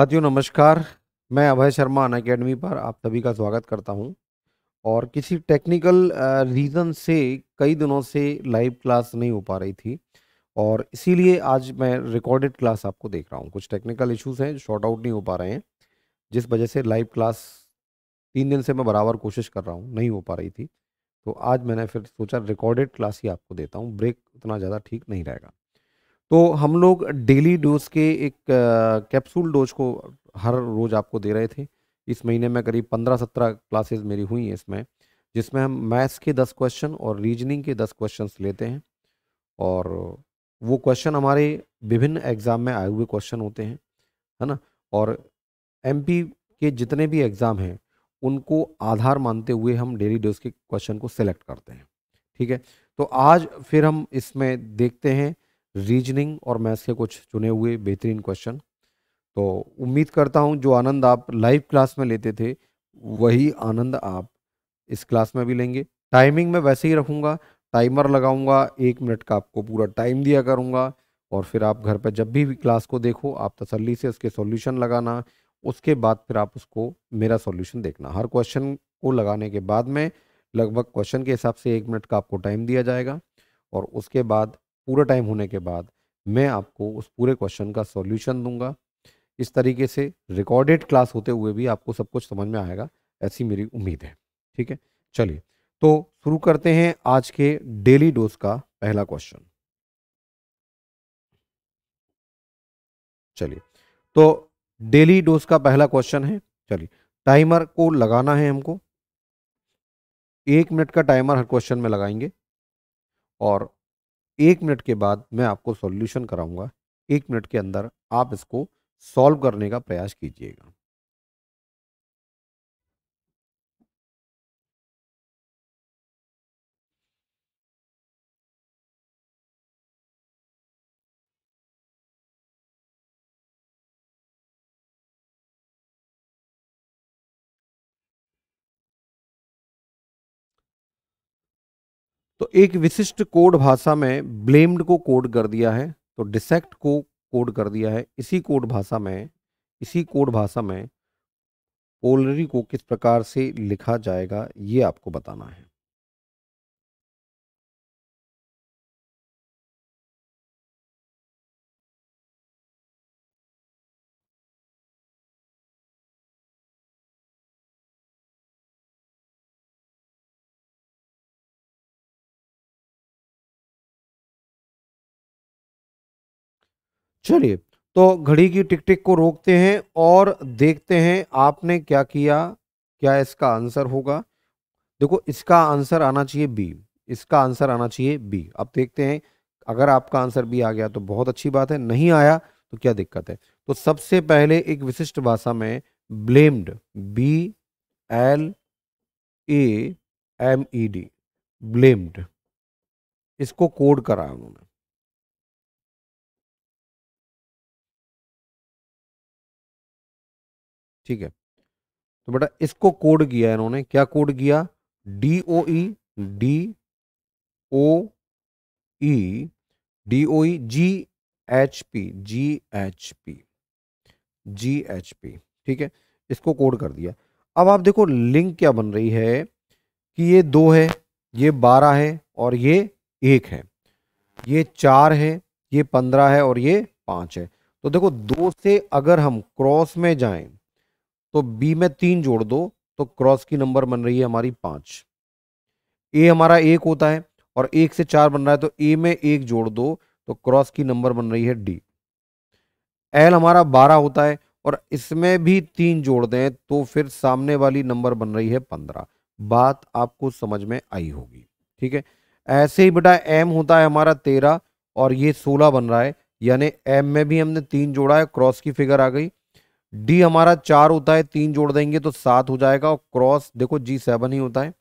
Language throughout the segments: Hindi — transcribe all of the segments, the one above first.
साथियों नमस्कार मैं अभय शर्मा अन अकेडमी पर आप सभी का स्वागत करता हूं और किसी टेक्निकल रीज़न से कई दिनों से लाइव क्लास नहीं हो पा रही थी और इसीलिए आज मैं रिकॉर्डेड क्लास आपको देख रहा हूं कुछ टेक्निकल इश्यूज हैं जो शॉर्ट आउट नहीं हो पा रहे हैं जिस वजह से लाइव क्लास तीन दिन से मैं बराबर कोशिश कर रहा हूँ नहीं हो पा रही थी तो आज मैंने फिर सोचा रिकॉर्डेड क्लास ही आपको देता हूँ ब्रेक उतना ज़्यादा ठीक नहीं रहेगा तो हम लोग डेली डोज के एक कैप्सूल डोज को हर रोज़ आपको दे रहे थे इस महीने में करीब पंद्रह सत्रह क्लासेस मेरी हुई हैं इसमें जिसमें हम मैथ्स के दस क्वेश्चन और रीजनिंग के दस क्वेश्चन लेते हैं और वो क्वेश्चन हमारे विभिन्न एग्ज़ाम में आए हुए क्वेश्चन होते हैं है ना और एमपी के जितने भी एग्ज़ाम हैं उनको आधार मानते हुए हम डेली डोज के क्वेश्चन को सिलेक्ट करते हैं ठीक है तो आज फिर हम इसमें देखते हैं रीजनिंग और मैथ्स के कुछ चुने हुए बेहतरीन क्वेश्चन तो उम्मीद करता हूँ जो आनंद आप लाइव क्लास में लेते थे वही आनंद आप इस क्लास में भी लेंगे टाइमिंग में वैसे ही रखूँगा टाइमर लगाऊंगा एक मिनट का आपको पूरा टाइम दिया करूँगा और फिर आप घर पर जब भी क्लास को देखो आप तसल्ली से उसके सॉल्यूशन लगाना उसके बाद फिर आप उसको मेरा सॉल्यूशन देखना हर क्वेश्चन को लगाने के बाद में लगभग क्वेश्चन के हिसाब से एक मिनट का आपको टाइम दिया जाएगा और उसके बाद पूरा टाइम होने के बाद मैं आपको उस पूरे क्वेश्चन का सॉल्यूशन दूंगा इस तरीके से रिकॉर्डेड क्लास होते हुए भी आपको सब कुछ समझ में आएगा ऐसी मेरी उम्मीद है ठीक है चलिए तो शुरू करते हैं आज के डेली डोज का पहला क्वेश्चन चलिए तो डेली डोज का पहला क्वेश्चन है चलिए टाइमर को लगाना है हमको एक मिनट का टाइमर हर क्वेश्चन में लगाएंगे और एक मिनट के बाद मैं आपको सॉल्यूशन कराऊंगा एक मिनट के अंदर आप इसको सॉल्व करने का प्रयास कीजिएगा एक विशिष्ट कोड भाषा में ब्लेम्ड को कोड कर दिया है तो डिसेक्ट को कोड कर दिया है इसी कोड भाषा में इसी कोड भाषा में पोलरी को किस प्रकार से लिखा जाएगा ये आपको बताना है चलिए तो घड़ी की टिक टिक को रोकते हैं और देखते हैं आपने क्या किया क्या इसका आंसर होगा देखो इसका आंसर आना चाहिए बी इसका आंसर आना चाहिए बी अब देखते हैं अगर आपका आंसर बी आ गया तो बहुत अच्छी बात है नहीं आया तो क्या दिक्कत है तो सबसे पहले एक विशिष्ट भाषा में blamed B L A M E D blamed इसको कोड करा उन्होंने ठीक है तो बेटा इसको कोड किया इन्होंने क्या कोड किया D O E D O E D O E G H P G H P G H P ठीक है इसको कोड कर दिया अब आप देखो लिंक क्या बन रही है कि ये दो है ये बारह है और ये एक है ये चार है ये पंद्रह है और ये पाँच है तो देखो दो से अगर हम क्रॉस में जाएं तो बी में तीन जोड़ दो तो क्रॉस की नंबर बन रही है हमारी पाँच ए हमारा एक होता है और एक से चार बन रहा है तो ए में एक जोड़ दो तो क्रॉस की नंबर बन रही है डी एल हमारा बारह होता है और इसमें भी तीन जोड़ दें तो फिर सामने वाली नंबर बन रही है पंद्रह बात आपको समझ में आई होगी ठीक है ऐसे ही बेटा एम होता है हमारा तेरह और ये सोलह बन रहा है यानी एम में भी हमने तीन जोड़ा है क्रॉस की फिगर आ गई डी हमारा चार होता है तीन जोड़ देंगे तो सात हो जाएगा और क्रॉस देखो जी सेवन ही होता है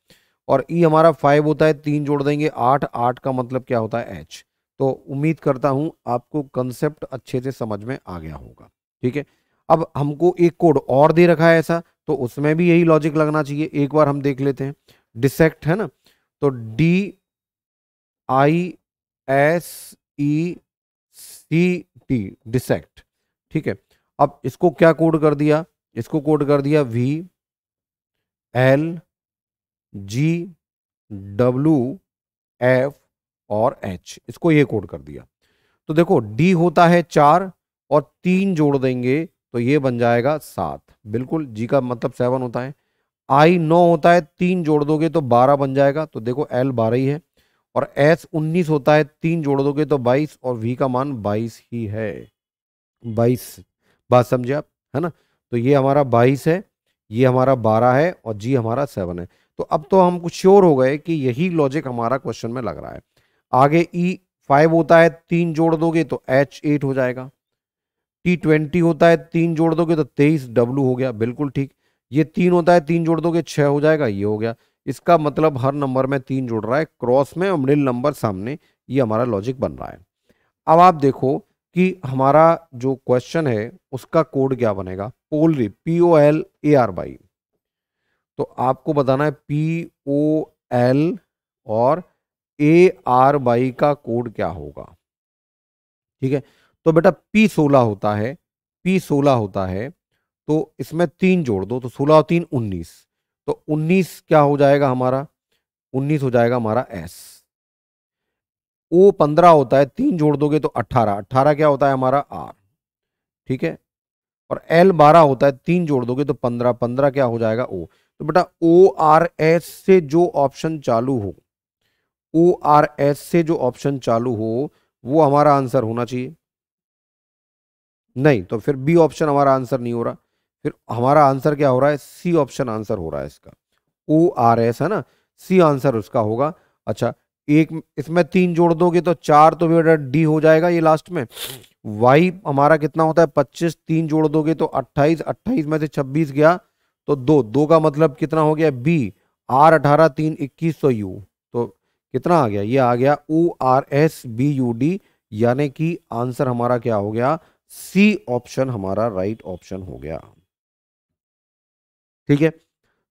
और ई e हमारा फाइव होता है तीन जोड़ देंगे आठ आठ का मतलब क्या होता है एच तो उम्मीद करता हूं आपको कंसेप्ट अच्छे से समझ में आ गया होगा ठीक है अब हमको एक कोड और दे रखा है ऐसा तो उसमें भी यही लॉजिक लगना चाहिए एक बार हम देख लेते हैं डिसेक्ट है ना तो D I S E C T dissect ठीक है अब इसको क्या कोड कर दिया इसको कोड कर दिया V L G W F और एच इसको ये कोड कर दिया तो देखो डी होता है चार और तीन जोड़ देंगे तो ये बन जाएगा सात बिल्कुल जी का मतलब सेवन होता है आई नौ होता है तीन जोड़ दोगे तो बारह बन जाएगा तो देखो एल बारह ही है और एस उन्नीस होता है तीन जोड़ दोगे तो बाईस और वी का मान बाईस ही है बाईस बात समझे आप है ना तो ये हमारा बाईस है ये हमारा बारह है और जी हमारा सेवन है तो अब तो हम कुछ श्योर हो गए कि यही लॉजिक हमारा क्वेश्चन में लग रहा है आगे ई e फाइव होता है तीन जोड़ दोगे तो एच एट हो जाएगा टी ट्वेंटी होता है तीन जोड़ दोगे तो तेईस डब्लू हो गया बिल्कुल ठीक ये तीन होता है तीन जोड़ दोगे छः हो जाएगा ये हो गया इसका मतलब हर नंबर में तीन जोड़ रहा है क्रॉस में और मिडिल नंबर सामने ये हमारा लॉजिक बन रहा है अब आप देखो कि हमारा जो क्वेश्चन है उसका कोड क्या बनेगा polary P O L A R Y तो आपको बताना है पी ओ एल और ए आर बाई का कोड क्या होगा ठीक है तो बेटा पी सोलह होता है पी सोलह होता है तो इसमें तीन जोड़ दो तो सोलह और तीन उन्नीस तो उन्नीस क्या हो जाएगा हमारा उन्नीस हो जाएगा हमारा एस ओ पंद्रह होता है तीन जोड़ दोगे तो अट्ठारह अट्ठारह क्या होता है हमारा आर ठीक है और एल बारह होता है तीन जोड़ दोगे तो पंद्रह पंद्रह क्या हो जाएगा ओ तो बेटा ओ आर एस से जो ऑप्शन चालू हो ओ आर एस से जो ऑप्शन चालू हो वो हमारा आंसर होना चाहिए नहीं तो फिर बी ऑप्शन हमारा आंसर नहीं हो रहा फिर हमारा आंसर क्या हो रहा है सी ऑप्शन आंसर हो रहा है इसका ओ आर एस है ना सी आंसर उसका होगा अच्छा एक इसमें तीन जोड़ दोगे तो चार तो बेटा डी हो जाएगा ये लास्ट में वाई हमारा कितना होता है पच्चीस तीन जोड़ दोगे तो अट्ठाईस अट्ठाईस में से छब्बीस गया तो दो दो का मतलब कितना हो गया बी आर अठारह तीन इक्कीस सौ तो यू तो कितना आ गया ये आ गया O R S B U D यानी कि आंसर हमारा क्या हो गया सी ऑप्शन हमारा राइट ऑप्शन हो गया ठीक है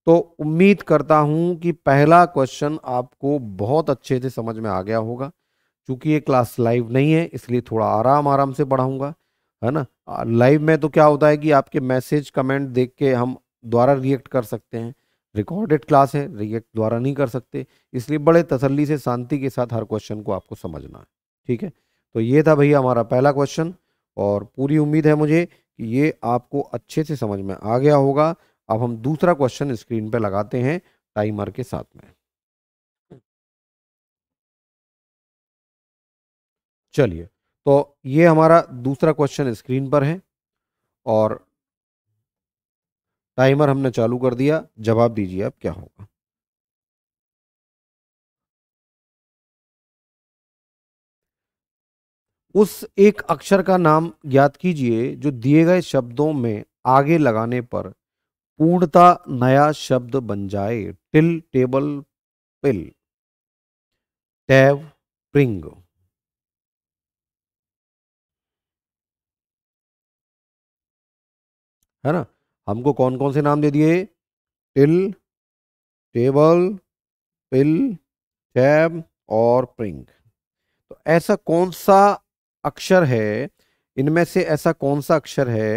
तो उम्मीद करता हूँ कि पहला क्वेश्चन आपको बहुत अच्छे से समझ में आ गया होगा क्योंकि ये क्लास लाइव नहीं है इसलिए थोड़ा आराम आराम से पढ़ाऊँगा है ना लाइव में तो क्या होता है कि आपके मैसेज कमेंट देख के हम द्वारा रिएक्ट कर सकते हैं रिकॉर्डेड क्लास है रिएक्ट द्वारा नहीं कर सकते इसलिए बड़े तसल्ली से शांति के साथ हर क्वेश्चन को आपको समझना है ठीक है तो ये था भैया हमारा पहला क्वेश्चन और पूरी उम्मीद है मुझे कि ये आपको अच्छे से समझ में आ गया होगा अब हम दूसरा क्वेश्चन स्क्रीन पे लगाते हैं टाइमर के साथ में चलिए तो ये हमारा दूसरा क्वेश्चन स्क्रीन पर है और टाइमर हमने चालू कर दिया जवाब दीजिए अब क्या होगा उस एक अक्षर का नाम ज्ञात कीजिए जो दिए गए शब्दों में आगे लगाने पर पूर्णता नया शब्द बन जाए टिल टेबल पिल टैव प्रिंग है ना हमको कौन कौन से नाम दे दिए टिल टेबल पिल टैब और प्रिंग तो ऐसा कौन सा अक्षर है इनमें से ऐसा कौन सा अक्षर है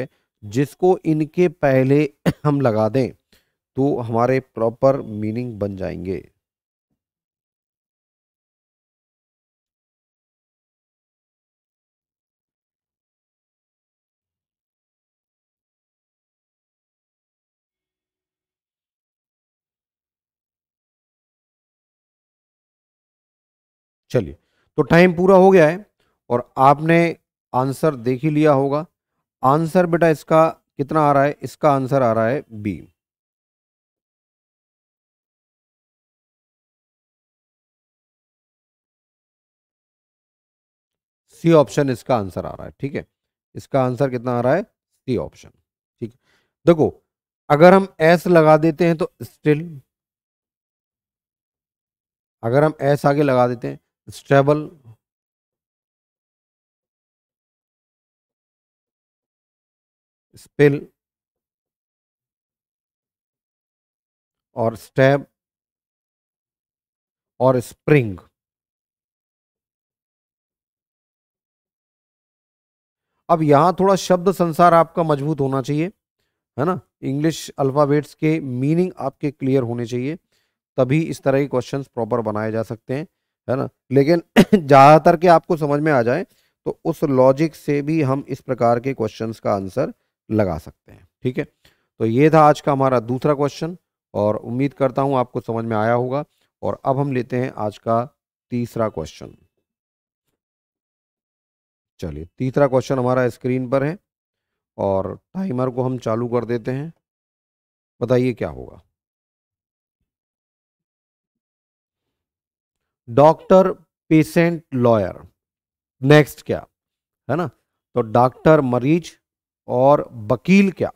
जिसको इनके पहले हम लगा दें तो हमारे प्रॉपर मीनिंग बन जाएंगे चलिए तो टाइम पूरा हो गया है और आपने आंसर देख ही लिया होगा आंसर बेटा इसका कितना आ रहा है इसका आंसर आ रहा है बी सी ऑप्शन इसका आंसर आ रहा है ठीक है इसका आंसर कितना आ रहा है सी ऑप्शन ठीक है देखो अगर हम एस लगा देते हैं तो स्टिल अगर हम एस आगे लगा देते हैं स्टेबल स्पेल और स्टैब और स्प्रिंग अब यहां थोड़ा शब्द संसार आपका मजबूत होना चाहिए है ना इंग्लिश अल्फ़ाबेट्स के मीनिंग आपके क्लियर होने चाहिए तभी इस तरह के क्वेश्चंस प्रॉपर बनाए जा सकते हैं है ना लेकिन ज़्यादातर के आपको समझ में आ जाए तो उस लॉजिक से भी हम इस प्रकार के क्वेश्चंस का आंसर लगा सकते हैं ठीक है तो ये था आज का हमारा दूसरा क्वेश्चन और उम्मीद करता हूँ आपको समझ में आया होगा और अब हम लेते हैं आज का तीसरा क्वेश्चन चलिए तीसरा क्वेश्चन हमारा स्क्रीन पर है और टाइमर को हम चालू कर देते हैं बताइए क्या होगा डॉक्टर पेशेंट लॉयर नेक्स्ट क्या है ना तो डॉक्टर मरीज और वकील क्या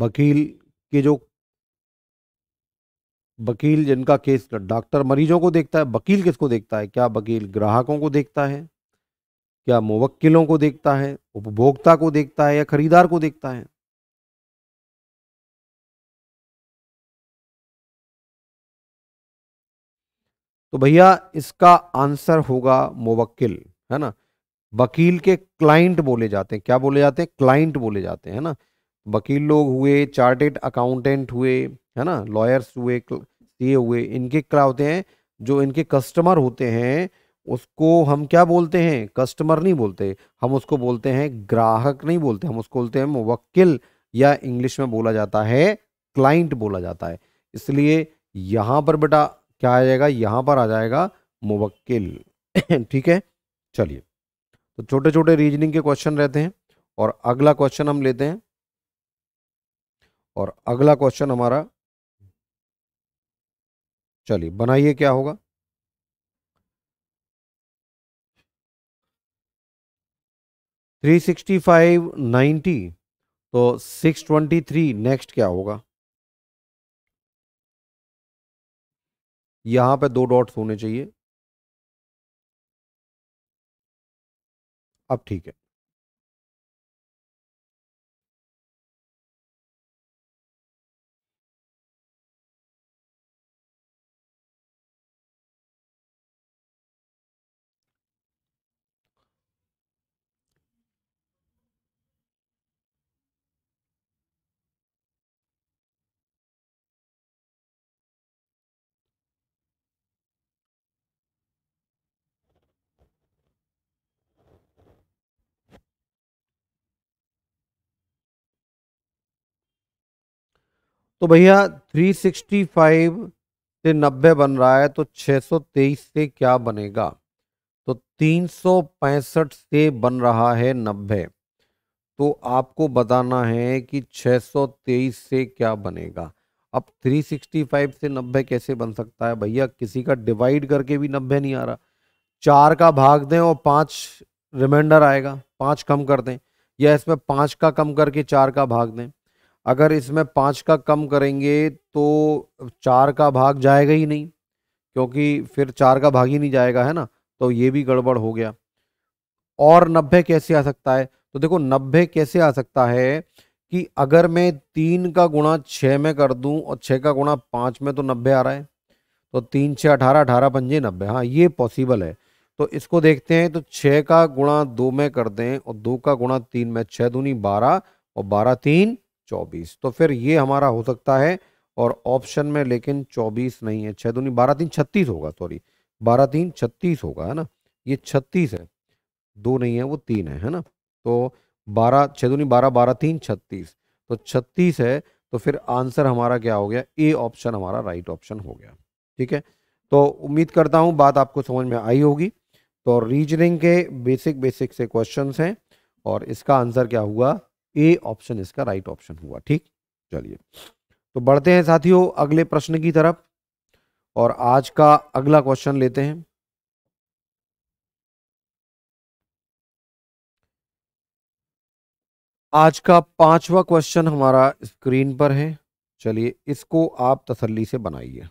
वकील के जो वकील जिनका केस डॉक्टर मरीजों को देखता है वकील किसको देखता है क्या वकील ग्राहकों को देखता है क्या मुवक्किलों को देखता है उपभोक्ता को देखता है या खरीदार को देखता है तो भैया इसका आंसर होगा मुवक्किल है ना वकील के क्लाइंट बोले जाते हैं क्या बोले जाते हैं क्लाइंट बोले जाते हैं ना वकील लोग हुए चार्टेड अकाउंटेंट हुए है ना लॉयर्स हुए सीए हुए इनके क्या होते हैं जो इनके कस्टमर होते हैं उसको हम क्या बोलते हैं कस्टमर नहीं बोलते हम उसको बोलते हैं ग्राहक नहीं बोलते हम उसको बोलते हैं मुवक्किल या इंग्लिश में बोला जाता है क्लाइंट बोला जाता है इसलिए यहाँ पर बेटा क्या आ जाएगा यहाँ पर आ जाएगा मुवक्किल ठीक है चलिए तो छोटे छोटे रीजनिंग के क्वेश्चन रहते हैं और अगला क्वेश्चन हम लेते हैं और अगला क्वेश्चन हमारा चलिए बनाइए क्या होगा थ्री सिक्सटी फाइव नाइन्टी तो सिक्स ट्वेंटी थ्री नेक्स्ट क्या होगा यहां पे दो डॉट्स होने चाहिए अब ठीक है तो भैया 365 से 90 बन रहा है तो 623 से क्या बनेगा तो 365 से बन रहा है 90 तो आपको बताना है कि 623 से क्या बनेगा अब 365 से 90 कैसे बन सकता है भैया किसी का डिवाइड करके भी 90 नहीं आ रहा चार का भाग दें और पांच रिमाइंडर आएगा पांच कम कर दें या इसमें पांच का कम करके चार का भाग दें अगर इसमें पाँच का कम करेंगे तो चार का भाग जाएगा ही नहीं क्योंकि फिर चार का भाग ही नहीं जाएगा है ना तो ये भी गड़बड़ हो गया और नब्बे कैसे आ सकता है तो देखो नब्बे कैसे आ सकता है कि अगर मैं तीन का गुणा छः में कर दूं और छः का गुणा पाँच में तो नब्बे आ रहा है तो तीन छः अठारह अठारह पंजे नब्बे हाँ ये पॉसिबल है तो इसको देखते हैं तो छः का गुणा दो में कर दें और दो का गुणा तीन में छः दूनी बारह और बारह तीन चौबीस तो फिर ये हमारा हो सकता है और ऑप्शन में लेकिन चौबीस नहीं है छः दूनी बारह तीन छत्तीस होगा सॉरी बारह तीन छत्तीस होगा है ना ये छत्तीस है दो नहीं है वो तीन है है ना तो बारह छः दूनी बारह बारह तीन छत्तीस तो छत्तीस है तो फिर आंसर हमारा क्या हो गया ए ऑप्शन हमारा राइट ऑप्शन हो गया ठीक है तो उम्मीद करता हूँ बात आपको समझ में आई होगी तो रीजनिंग के बेसिक बेसिक से क्वेश्चंस हैं और इसका आंसर क्या हुआ ए ऑप्शन इसका राइट ऑप्शन हुआ ठीक चलिए तो बढ़ते हैं साथियों अगले प्रश्न की तरफ और आज का अगला क्वेश्चन लेते हैं आज का पांचवा क्वेश्चन हमारा स्क्रीन पर है चलिए इसको आप तसल्ली से बनाइए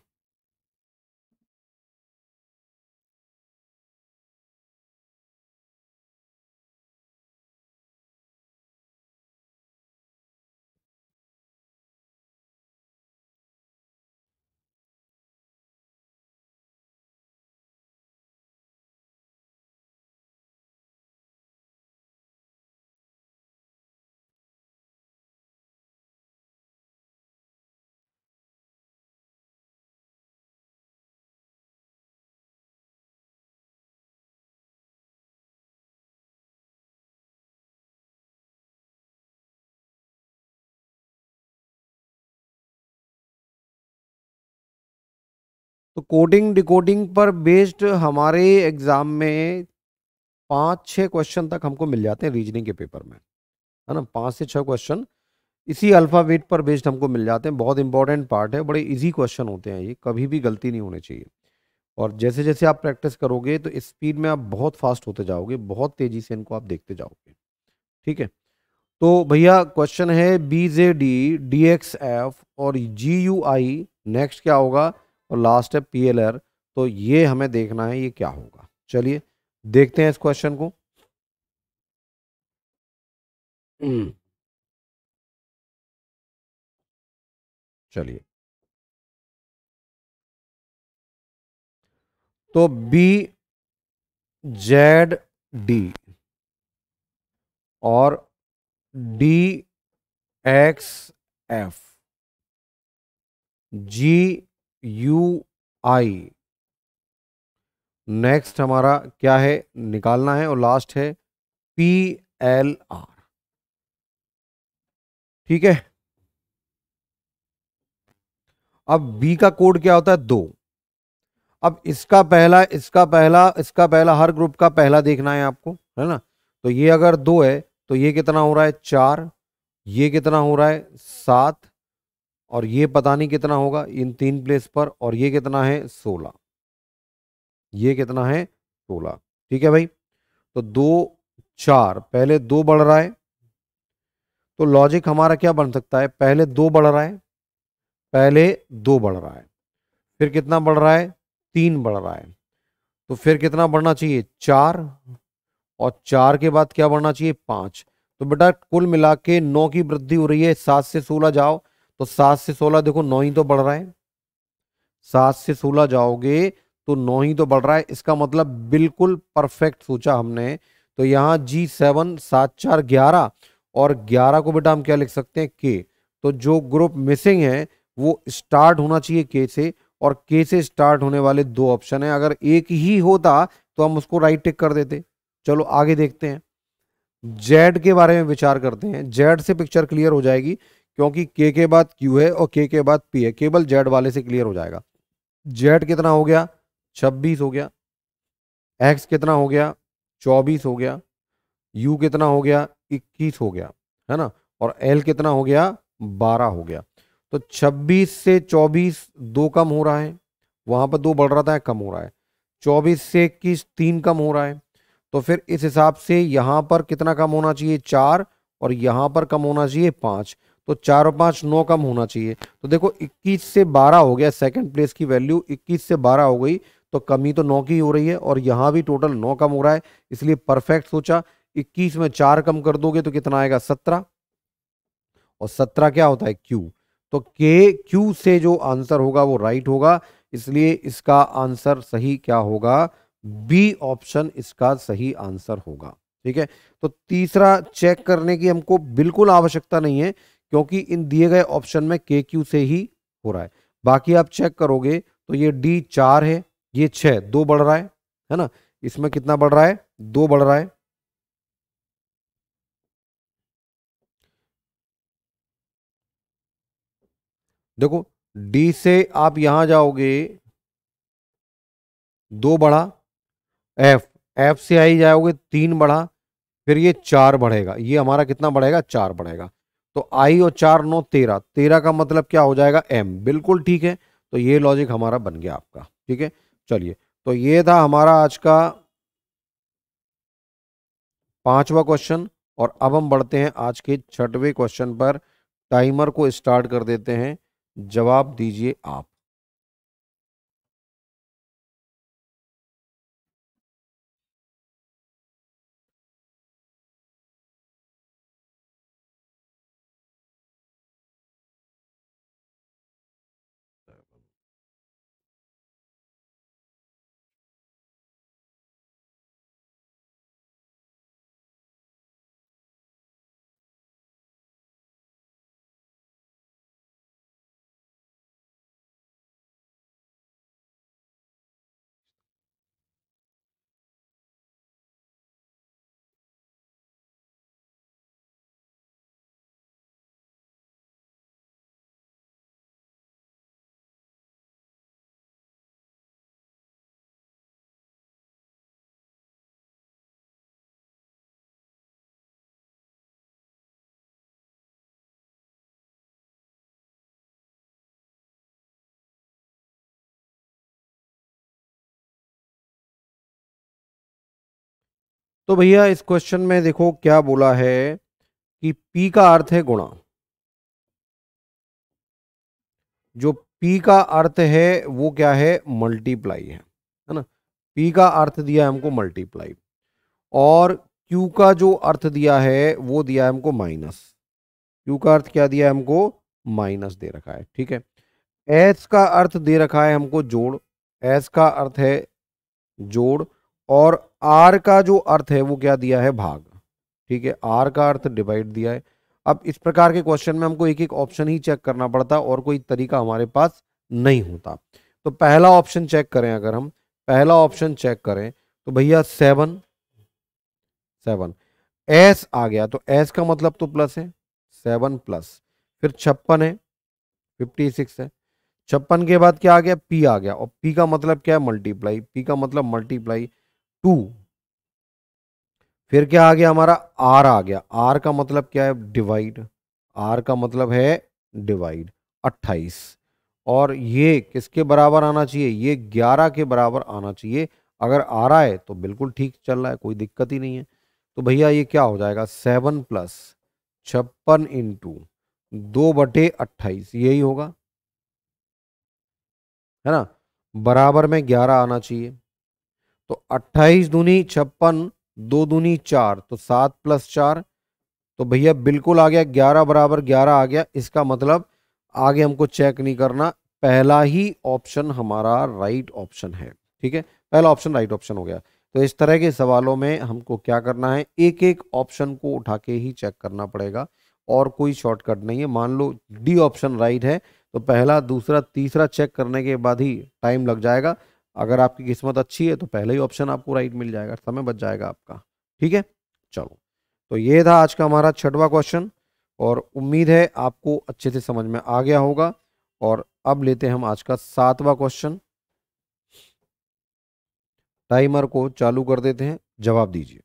तो कोडिंग डिकोडिंग पर बेस्ड हमारे एग्ज़ाम में पाँच छः क्वेश्चन तक हमको मिल जाते हैं रीजनिंग के पेपर में है ना पाँच से छः क्वेश्चन इसी अल्फ़ाबेट पर बेस्ड हमको मिल जाते हैं बहुत इंपॉर्टेंट पार्ट है बड़े इजी क्वेश्चन होते हैं ये कभी भी गलती नहीं होनी चाहिए और जैसे जैसे आप प्रैक्टिस करोगे तो स्पीड में आप बहुत फास्ट होते जाओगे बहुत तेज़ी से इनको आप देखते जाओगे ठीक है तो भैया क्वेश्चन है B J D D X F और जी यू आई नेक्स्ट क्या होगा और लास्ट है पी तो ये हमें देखना है ये क्या होगा चलिए देखते हैं इस क्वेश्चन को हम्म। चलिए तो बी जेड डी और D X F G U I next हमारा क्या है निकालना है और लास्ट है पी एल आर ठीक है अब बी का कोड क्या होता है दो अब इसका पहला इसका पहला इसका पहला हर ग्रुप का पहला देखना है आपको है ना तो ये अगर दो है तो ये कितना हो रहा है चार ये कितना हो रहा है सात और ये पता नहीं कितना होगा इन तीन प्लेस पर और ये कितना है सोलह ये कितना है सोलह ठीक है भाई तो दो चार पहले दो बढ़ रहा है तो लॉजिक हमारा क्या बन सकता है पहले दो बढ़ रहा है पहले दो बढ़ रहा है फिर कितना बढ़ रहा है तीन बढ़ रहा है तो फिर कितना बढ़ना चाहिए चार और चार के बाद क्या बढ़ना चाहिए पांच तो बेटा कुल मिला के नौ की वृद्धि हो रही है सात से सोलह जाओ तो सात से सोलह देखो नौ ही तो बढ़ रहा है सात से सोलह जाओगे तो नौ ही तो बढ़ रहा है इसका मतलब बिल्कुल परफेक्ट सोचा हमने तो यहाँ जी सेवन सात चार ग्यारह और ग्यारह को बेटा हम क्या लिख सकते हैं के तो जो ग्रुप मिसिंग है वो स्टार्ट होना चाहिए के से और के से स्टार्ट होने वाले दो ऑप्शन है अगर एक ही होता तो हम उसको राइट टिक कर देते चलो आगे देखते हैं जेड के बारे में विचार करते हैं जेड से पिक्चर क्लियर हो जाएगी क्योंकि के के बाद क्यू है और के के बाद पी है केवल जेड वाले से क्लियर हो जाएगा जेड कितना हो गया छब्बीस हो गया एक्स कितना हो गया चौबीस हो गया यू कितना हो गया इक्कीस हो गया है ना और एल कितना हो गया बारह हो गया तो छब्बीस से चौबीस दो कम हो रहा है वहां पर दो बढ़ रहा था कम हो रहा है चौबीस से इक्कीस तीन कम हो रहा है तो फिर इस हिसाब से यहां पर कितना कम होना चाहिए चार और यहां पर कम होना चाहिए पांच तो चार और पाँच नौ कम होना चाहिए तो देखो इक्कीस से बारह हो गया सेकेंड प्लेस की वैल्यू इक्कीस से बारह हो गई तो कमी तो नौ की हो रही है और यहाँ भी टोटल नौ कम हो रहा है इसलिए परफेक्ट सोचा इक्कीस में चार कम कर दोगे तो कितना आएगा सत्रह और सत्रह क्या होता है क्यू तो के क्यू से जो आंसर होगा वो राइट होगा इसलिए इसका आंसर सही क्या होगा बी ऑप्शन इसका सही आंसर होगा ठीक है तो तीसरा चेक करने की हमको बिल्कुल आवश्यकता नहीं है क्योंकि इन दिए गए ऑप्शन में के क्यू से ही हो रहा है बाकी आप चेक करोगे तो ये डी चार है ये छह दो बढ़ रहा है है ना इसमें कितना बढ़ रहा है दो बढ़ रहा है देखो डी से आप यहां जाओगे दो बढ़ा एफ एफ से आई जाओगे तीन बढ़ा फिर ये चार बढ़ेगा ये हमारा कितना बढ़ेगा चार बढ़ेगा तो आई और चार नौ तेरह तेरह का मतलब क्या हो जाएगा एम बिल्कुल ठीक है तो ये लॉजिक हमारा बन गया आपका ठीक है चलिए तो ये था हमारा आज का पांचवा क्वेश्चन और अब हम बढ़ते हैं आज के छठवें क्वेश्चन पर टाइमर को स्टार्ट कर देते हैं जवाब दीजिए आप तो भैया इस क्वेश्चन में देखो क्या बोला है कि पी का अर्थ है गुणा जो पी का अर्थ है वो क्या है मल्टीप्लाई है है ना पी का अर्थ दिया है हमको मल्टीप्लाई और क्यू का जो अर्थ दिया है वो दिया है हमको माइनस क्यू का अर्थ क्या दिया है हमको माइनस दे रखा है ठीक है एस का अर्थ दे रखा है हमको जोड़ एस का अर्थ है जोड़ और आर का जो अर्थ है वो क्या दिया है भाग ठीक है आर का अर्थ डिवाइड दिया है अब इस प्रकार के क्वेश्चन में हमको एक एक ऑप्शन ही चेक करना पड़ता और कोई तरीका हमारे पास नहीं होता तो पहला ऑप्शन चेक करें अगर हम पहला ऑप्शन चेक करें तो भैया सेवन सेवन एस आ गया तो एस का मतलब तो प्लस है सेवन प्लस फिर छप्पन है फिफ्टी सिक्स है छप्पन के बाद क्या आ गया पी आ गया और पी का मतलब क्या है मल्टीप्लाई पी का मतलब मल्टीप्लाई टू फिर क्या आ गया हमारा आर आ गया आर का मतलब क्या है डिवाइड आर का मतलब है डिवाइड अट्ठाईस और ये किसके बराबर आना चाहिए ये ग्यारह के बराबर आना चाहिए अगर आ रहा है तो बिल्कुल ठीक चल रहा है कोई दिक्कत ही नहीं है तो भैया ये क्या हो जाएगा सेवन प्लस छप्पन इंटू दो बटे अट्ठाईस यही होगा है ना बराबर में ग्यारह आना चाहिए तो अट्ठाईस दूनी छप्पन दो दूनी चार तो सात प्लस चार तो भैया बिल्कुल आ गया ग्यारह बराबर ग्यारह आ गया इसका मतलब आगे हमको चेक नहीं करना पहला ही ऑप्शन हमारा राइट ऑप्शन है ठीक है पहला ऑप्शन राइट ऑप्शन हो गया तो इस तरह के सवालों में हमको क्या करना है एक एक ऑप्शन को उठा के ही चेक करना पड़ेगा और कोई शॉर्टकट नहीं है मान लो डी ऑप्शन राइट है तो पहला दूसरा तीसरा चेक करने के बाद ही टाइम लग जाएगा अगर आपकी किस्मत अच्छी है तो पहले ही ऑप्शन आपको राइट मिल जाएगा समय बच जाएगा आपका ठीक है चलो तो ये था आज का हमारा छठवा क्वेश्चन और उम्मीद है आपको अच्छे से समझ में आ गया होगा और अब लेते हैं हम आज का सातवां क्वेश्चन टाइमर को चालू कर देते हैं जवाब दीजिए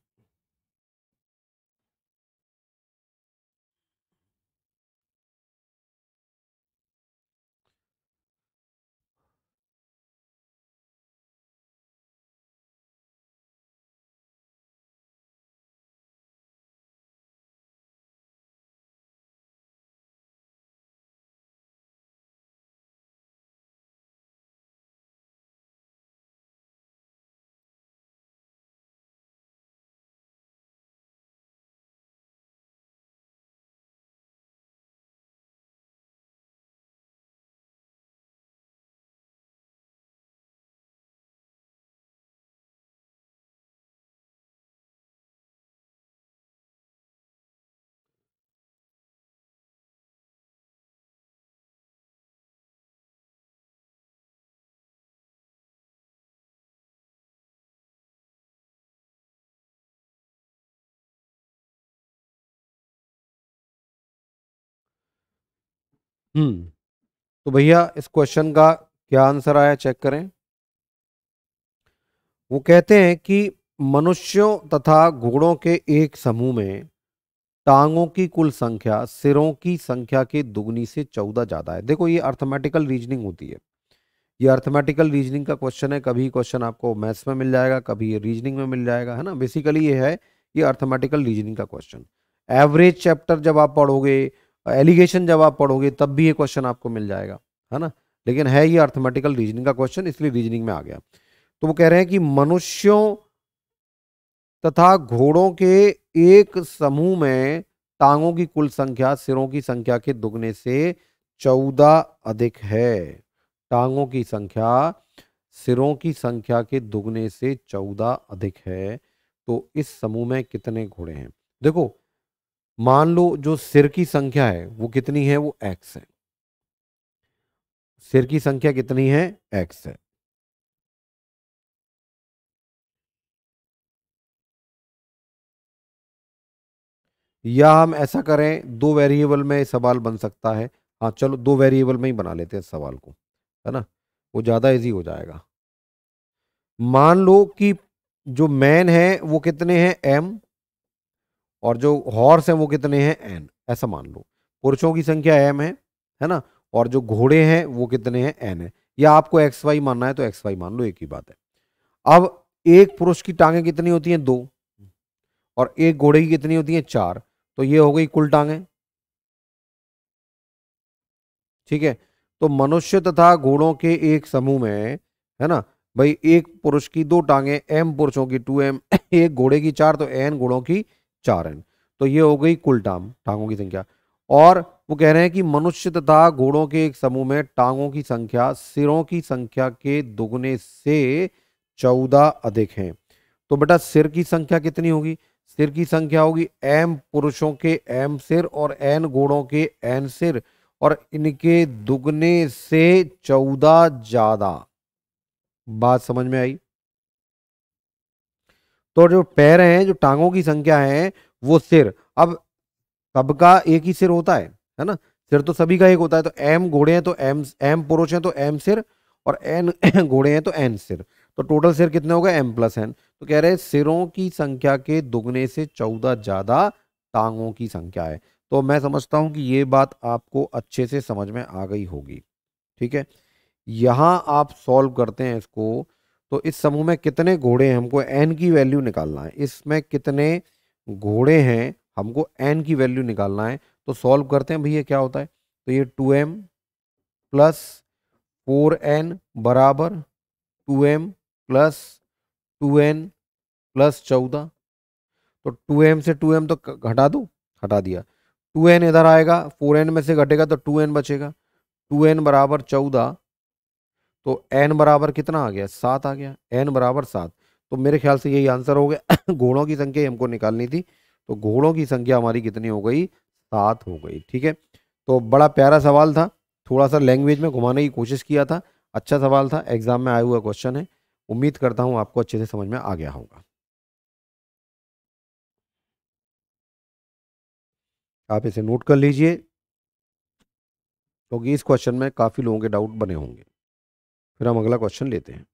हम्म तो भैया इस क्वेश्चन का क्या आंसर आया चेक करें वो कहते हैं कि मनुष्यों तथा घोड़ों के एक समूह में टांगों की कुल संख्या सिरों की संख्या के दुगनी से चौदह ज्यादा है देखो ये अर्थमेटिकल रीजनिंग होती है ये अर्थमेटिकल रीजनिंग का क्वेश्चन है कभी क्वेश्चन आपको मैथ्स में मिल जाएगा कभी ये रीजनिंग में मिल जाएगा है ना बेसिकली ये है ये अर्थमेटिकल रीजनिंग का क्वेश्चन एवरेज चैप्टर जब आप पढ़ोगे एलिगेशन जब आप पढ़ोगे तब भी ये क्वेश्चन आपको मिल जाएगा है ना लेकिन है ये अर्थमेटिकल रीजनिंग का क्वेश्चन इसलिए रीजनिंग में आ गया तो वो कह रहे हैं कि मनुष्यों तथा घोड़ों के एक समूह में टांगों की कुल संख्या सिरों की संख्या के दुगने से चौदह अधिक है टांगों की संख्या सिरों की संख्या के दुगने से चौदह अधिक है तो इस समूह में कितने घोड़े हैं देखो मान लो जो सिर की संख्या है वो कितनी है वो एक्स है सिर की संख्या कितनी है एक्स है या हम ऐसा करें दो वेरिएबल में सवाल बन सकता है हाँ चलो दो वेरिएबल में ही बना लेते हैं इस सवाल को है ना वो ज़्यादा इजी हो जाएगा मान लो कि जो मैन है वो कितने हैं एम और जो हॉर्स हैं वो कितने हैं एन ऐसा मान लो पुरुषों की संख्या एम है है ना और जो घोड़े हैं वो कितने हैं एन है या आपको एक्स वाई मानना है तो एक्स वाई मान लो एक ही बात है अब एक पुरुष की टांगे कितनी होती हैं दो और एक घोड़े की कितनी होती हैं चार तो ये हो गई कुल टांगे ठीक है तो मनुष्य तथा घोड़ों के एक समूह में है ना भाई एक पुरुष की दो टांगे एम पुरुषों की टू एम एक घोड़े की चार तो एन घोड़ों की चार एन तो ये हो गई कुल टांग टांगों की संख्या और वो कह रहे हैं कि मनुष्य तथा घोड़ों के एक समूह में टांगों की संख्या सिरों की संख्या के दुगने से चौदह अधिक हैं तो बेटा सिर की संख्या कितनी होगी सिर की संख्या होगी एम पुरुषों के एम सिर और एन घोड़ों के एन सिर और इनके दुगने से चौदह ज्यादा बात समझ में आई तो जो पैर हैं जो टांगों की संख्या है वो सिर अब सबका एक ही सिर होता है है ना सिर तो सभी का एक होता है तो एम घोड़े हैं तो एम एम पुरुष हैं तो एम सिर और एन घोड़े हैं तो एन सिर तो टोटल सिर कितने हो गए एम प्लस एन तो कह रहे हैं सिरों की संख्या के दुगने से चौदह ज्यादा टांगों की संख्या है तो मैं समझता हूं कि ये बात आपको अच्छे से समझ में आ गई होगी ठीक है यहां आप सॉल्व करते हैं इसको तो इस समूह में कितने घोड़े हैं हमको एन की वैल्यू निकालना है इसमें कितने घोड़े हैं हमको एन की वैल्यू निकालना है तो सॉल्व करते हैं भैया क्या होता है तो ये two M plus four N बराबर two M plus two N plus चौदह तो टू एम से टू एम तो घटा दो हटा दिया टू एन इधर आएगा फोर एन में से घटेगा तो टू एन बचेगा टू एन बराबर चौदह तो एन बराबर कितना आ गया सात आ गया एन बराबर सात तो मेरे ख्याल से यही आंसर हो गया घोड़ों की संख्या हमको निकालनी थी तो घोड़ों की संख्या हमारी कितनी हो गई सात हो गई ठीक है तो बड़ा प्यारा सवाल था थोड़ा सा लैंग्वेज में घुमाने की कोशिश किया था अच्छा सवाल था एग्जाम में आया हुआ क्वेश्चन है उम्मीद करता हूँ आपको अच्छे से समझ में आ गया होगा आप इसे नोट कर लीजिए क्योंकि तो इस क्वेश्चन में काफ़ी लोगों के डाउट बने होंगे फिर हम अगला क्वेश्चन लेते हैं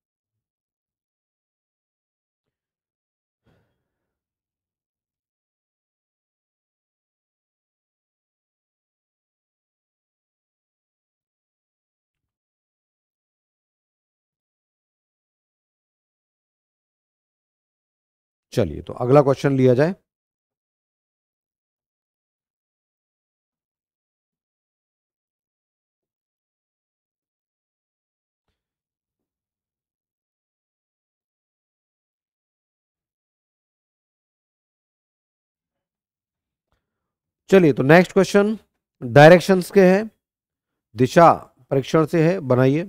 चलिए तो अगला क्वेश्चन लिया जाए चलिए तो नेक्स्ट क्वेश्चन डायरेक्शंस के हैं दिशा परीक्षण से है बनाइए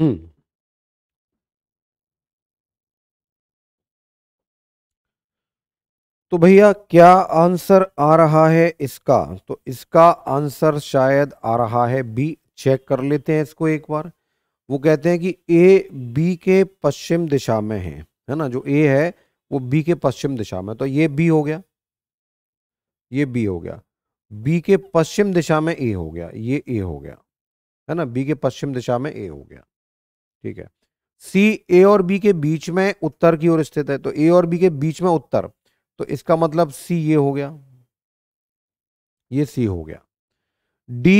Hmm. तो भैया क्या आंसर आ रहा है इसका? तो इसका आंसर शायद आ रहा है बी, चेक कर लेते हैं इसको एक बार। वो कहते हैं कि ए बी के पश्चिम दिशा में है, है ना? जो ए है वो बी के पश्चिम दिशा में तो ये बी हो गया। ये बी हो गया। बी के पश्चिम दिशा में ए हो गया, ये ए हो गया। है ना? बी के पश्चिम दिशा में ए हो गया। ठीक है सी ए और बी के बीच में उत्तर की ओर स्थित है तो ए और बी के बीच में उत्तर तो इसका मतलब सी ये हो गया ये सी हो गया डी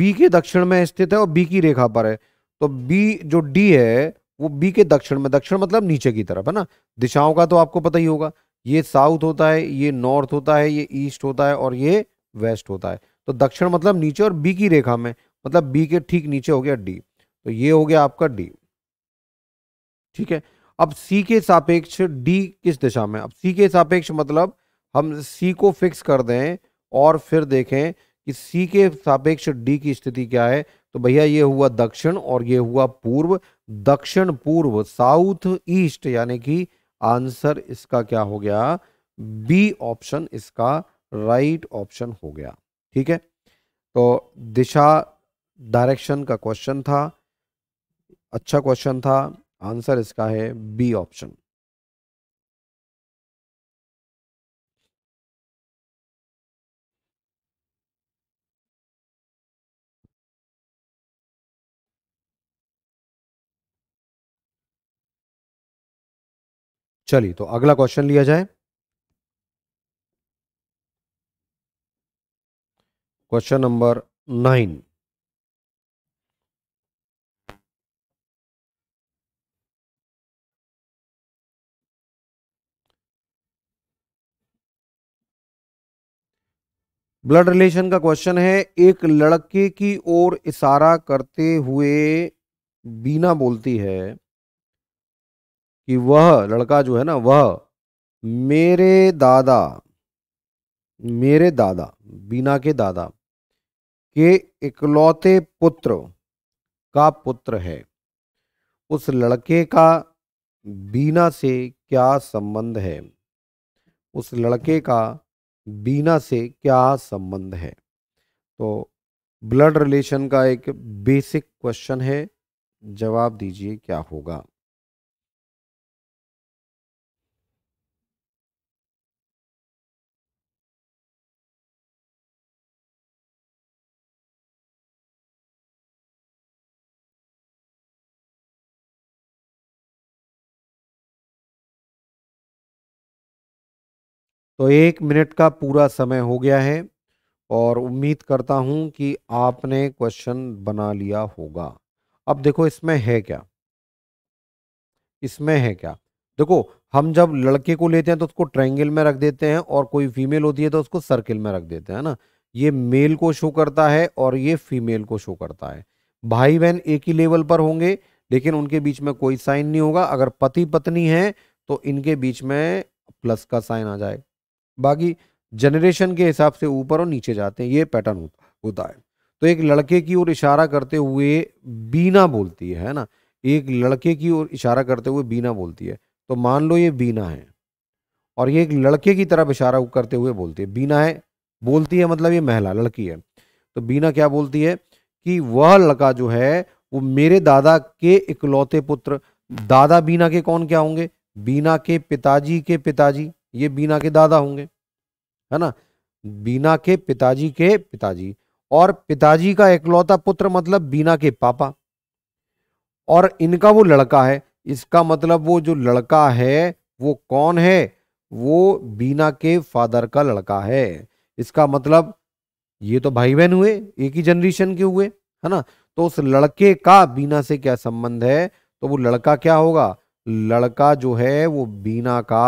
बी के दक्षिण में स्थित है और बी की रेखा पर है तो बी जो डी है वो बी के दक्षिण में दक्षिण मतलब नीचे की तरफ है ना दिशाओं का तो आपको पता ही होगा ये साउथ होता है ये नॉर्थ होता है ये ईस्ट होता है और ये वेस्ट होता है तो दक्षिण मतलब नीचे और बी की रेखा में मतलब बी के ठीक नीचे हो गया डी तो ये हो गया आपका डी ठीक है अब सी के सापेक्ष डी किस दिशा में अब सी के सापेक्ष मतलब हम सी को फिक्स कर दें और फिर देखें कि सी के सापेक्ष डी की स्थिति क्या है तो भैया ये हुआ दक्षिण और ये हुआ पूर्व दक्षिण पूर्व साउथ ईस्ट यानी कि आंसर इसका क्या हो गया बी ऑप्शन इसका राइट right ऑप्शन हो गया ठीक है तो दिशा डायरेक्शन का क्वेश्चन था अच्छा क्वेश्चन था आंसर इसका है बी ऑप्शन चलिए तो अगला क्वेश्चन लिया जाए question number nine blood relation का क्वेश्चन है एक लड़के की ओर इशारा करते हुए बीना बोलती है कि वह लड़का जो है ना वह मेरे दादा मेरे दादा बीना के दादा के इकलौते पुत्र का पुत्र है उस लड़के का बीना से क्या संबंध है उस लड़के का बीना से क्या संबंध है तो ब्लड रिलेशन का एक बेसिक क्वेश्चन है जवाब दीजिए क्या होगा तो एक मिनट का पूरा समय हो गया है और उम्मीद करता हूँ कि आपने क्वेश्चन बना लिया होगा अब देखो इसमें है क्या इसमें है क्या देखो हम जब लड़के को लेते हैं तो उसको ट्रायंगल में रख देते हैं और कोई फीमेल होती है तो उसको सर्किल में रख देते हैं ना ये मेल को शो करता है और ये फीमेल को शो करता है भाई बहन एक ही लेवल पर होंगे लेकिन उनके बीच में कोई साइन नहीं होगा अगर पति पत्नी है तो इनके बीच में प्लस का साइन आ जाएगा बाकी जनरेशन के हिसाब से ऊपर और नीचे जाते हैं ये पैटर्न होता होता है तो एक लड़के की ओर इशारा करते हुए बीना बोलती है, है ना एक लड़के की ओर इशारा करते हुए बीना बोलती है तो मान लो ये बीना है और ये एक लड़के की तरफ इशारा करते हुए बोलती है बीना है बोलती है मतलब ये महिला लड़की है तो बीना क्या बोलती है कि वह लड़का जो है वो मेरे दादा के इकलौते पुत्र दादा बीना के कौन क्या होंगे बीना के पिताजी के पिताजी ये बीना के दादा होंगे है ना बीना के पिताजी के पिताजी और पिताजी का इकलौता पुत्र मतलब बीना के पापा और इनका वो लड़का है इसका मतलब वो जो लड़का है वो कौन है वो बीना के फादर का लड़का है इसका मतलब ये तो भाई बहन हुए एक ही जनरेशन के हुए है ना तो उस लड़के का बीना से क्या संबंध है तो वो लड़का क्या होगा लड़का जो है वो बीना का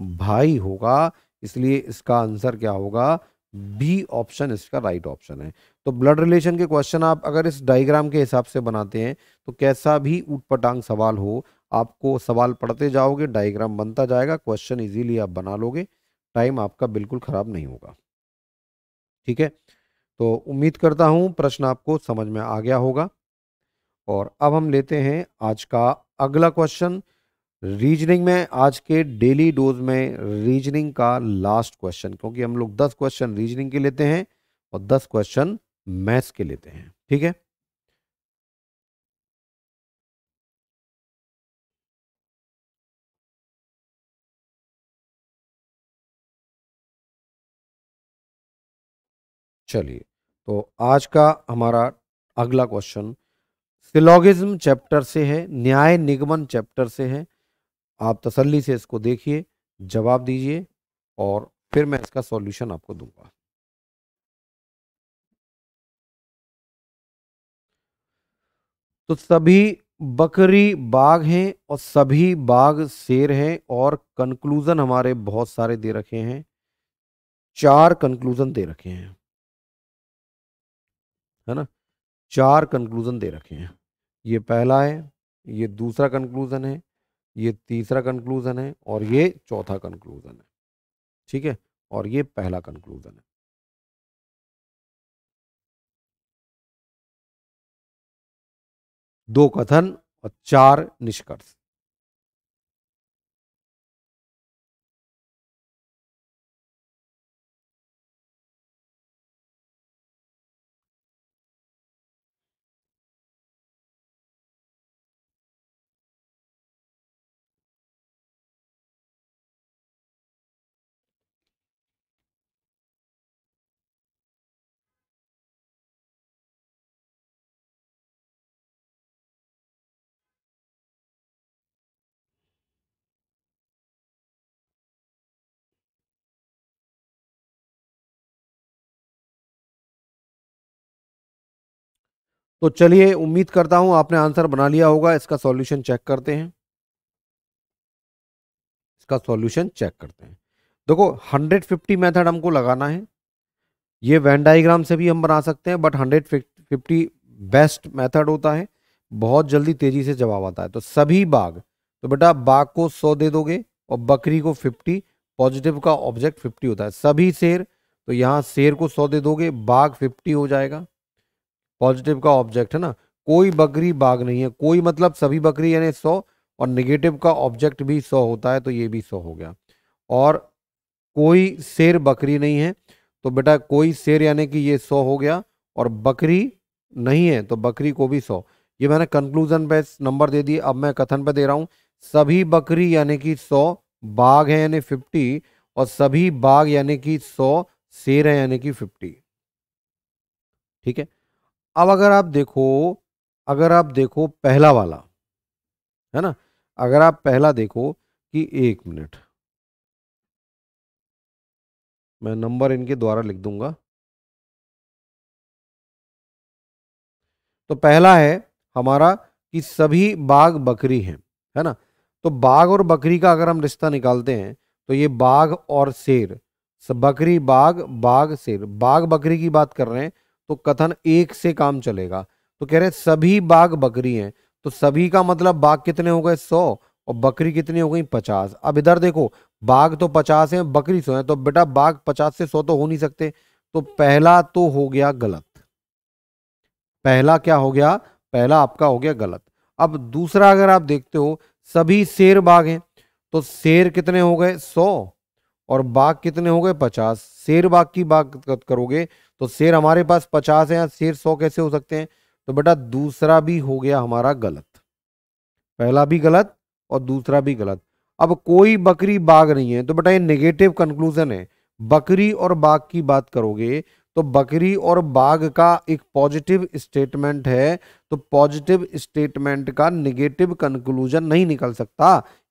भाई होगा इसलिए इसका आंसर क्या होगा बी ऑप्शन इसका राइट ऑप्शन है तो ब्लड रिलेशन के क्वेश्चन आप अगर इस डायग्राम के हिसाब से बनाते हैं तो कैसा भी ऊट पटांग सवाल हो आपको सवाल पढ़ते जाओगे डायग्राम बनता जाएगा क्वेश्चन इजीली आप बना लोगे टाइम आपका बिल्कुल ख़राब नहीं होगा ठीक है तो उम्मीद करता हूँ प्रश्न आपको समझ में आ गया होगा और अब हम लेते हैं आज का अगला क्वेश्चन रीजनिंग में आज के डेली डोज में रीजनिंग का लास्ट क्वेश्चन क्योंकि हम लोग दस क्वेश्चन रीजनिंग के लेते हैं और दस क्वेश्चन मैथ्स के लेते हैं ठीक है चलिए तो आज का हमारा अगला क्वेश्चन सिलोगिज्म चैप्टर से है न्याय निगमन चैप्टर से है आप तसल्ली से इसको देखिए जवाब दीजिए और फिर मैं इसका सॉल्यूशन आपको दूंगा तो सभी बकरी बाघ हैं और सभी बाघ शेर हैं और कंक्लूजन हमारे बहुत सारे दे रखे हैं चार कंक्लूजन दे रखे हैं है ना चार कंक्लूजन दे रखे हैं ये पहला है ये दूसरा कंक्लूजन है ये तीसरा कंक्लूज़न है और ये चौथा कंक्लूज़न है ठीक है और ये पहला कंक्लूज़न है दो कथन और चार निष्कर्ष तो चलिए उम्मीद करता हूं आपने आंसर बना लिया होगा इसका सॉल्यूशन चेक करते हैं इसका सॉल्यूशन चेक करते हैं देखो 150 मेथड हमको लगाना है ये वैन डायग्राम से भी हम बना सकते हैं बट 150 बेस्ट मेथड होता है बहुत जल्दी तेजी से जवाब आता है तो सभी बाघ तो बेटा बाघ को 100 दे दोगे और बकरी को 50 पॉजिटिव का ऑब्जेक्ट 50 होता है सभी शेर तो यहाँ शेर को 100 दे दोगे बाघ 50 हो जाएगा पॉजिटिव का ऑब्जेक्ट है ना कोई बकरी बाघ नहीं है कोई मतलब सभी बकरी यानी सौ और निगेटिव का ऑब्जेक्ट भी सौ होता है तो ये भी सौ हो गया और कोई शेर बकरी नहीं है तो बेटा कोई शेर यानी कि ये सौ हो गया और बकरी नहीं है तो बकरी को भी सौ ये मैंने कंक्लूजन पे नंबर दे दिए अब मैं कथन पे दे रहा हूँ सभी बकरी यानी कि सौ बाघ है यानी फिफ्टी और सभी बाघ यानी कि सौ शेर है यानी कि फिफ्टी ठीक है अब अगर आप देखो अगर आप देखो पहला वाला है ना अगर आप पहला देखो कि एक मिनट मैं नंबर इनके द्वारा लिख दूंगा तो पहला है हमारा कि सभी बाघ बकरी हैं है ना तो बाघ और बकरी का अगर हम रिश्ता निकालते हैं तो ये बाघ और शेर बकरी बाघ बाघ शेर बाघ बकरी की बात कर रहे हैं तो कथन एक से काम चलेगा तो कह रहे सभी बाघ बकरी हैं तो सभी का मतलब बाघ कितने हो गए सौ और बकरी कितनी हो गई पचास अब इधर देखो बाघ तो पचास है बकरी सौ है तो बेटा बाघ पचास से सौ तो हो नहीं सकते तो पहला तो हो गया गलत पहला क्या हो गया पहला आपका हो गया गलत अब दूसरा अगर आप देखते हो सभी शेर बाघ हैं तो शेर कितने हो गए सौ और बाघ कितने हो गए पचास शेर बाघ की बात करोगे तो शेर हमारे पास पचास है या शेर सौ कैसे हो सकते हैं तो बेटा दूसरा भी हो गया हमारा गलत पहला भी गलत और दूसरा भी गलत अब कोई बकरी बाघ नहीं है तो बेटा ये नेगेटिव कंक्लूजन है बकरी और बाघ की बात करोगे तो बकरी और बाघ का एक पॉजिटिव स्टेटमेंट है तो पॉजिटिव स्टेटमेंट का नेगेटिव कंक्लूजन नहीं निकल सकता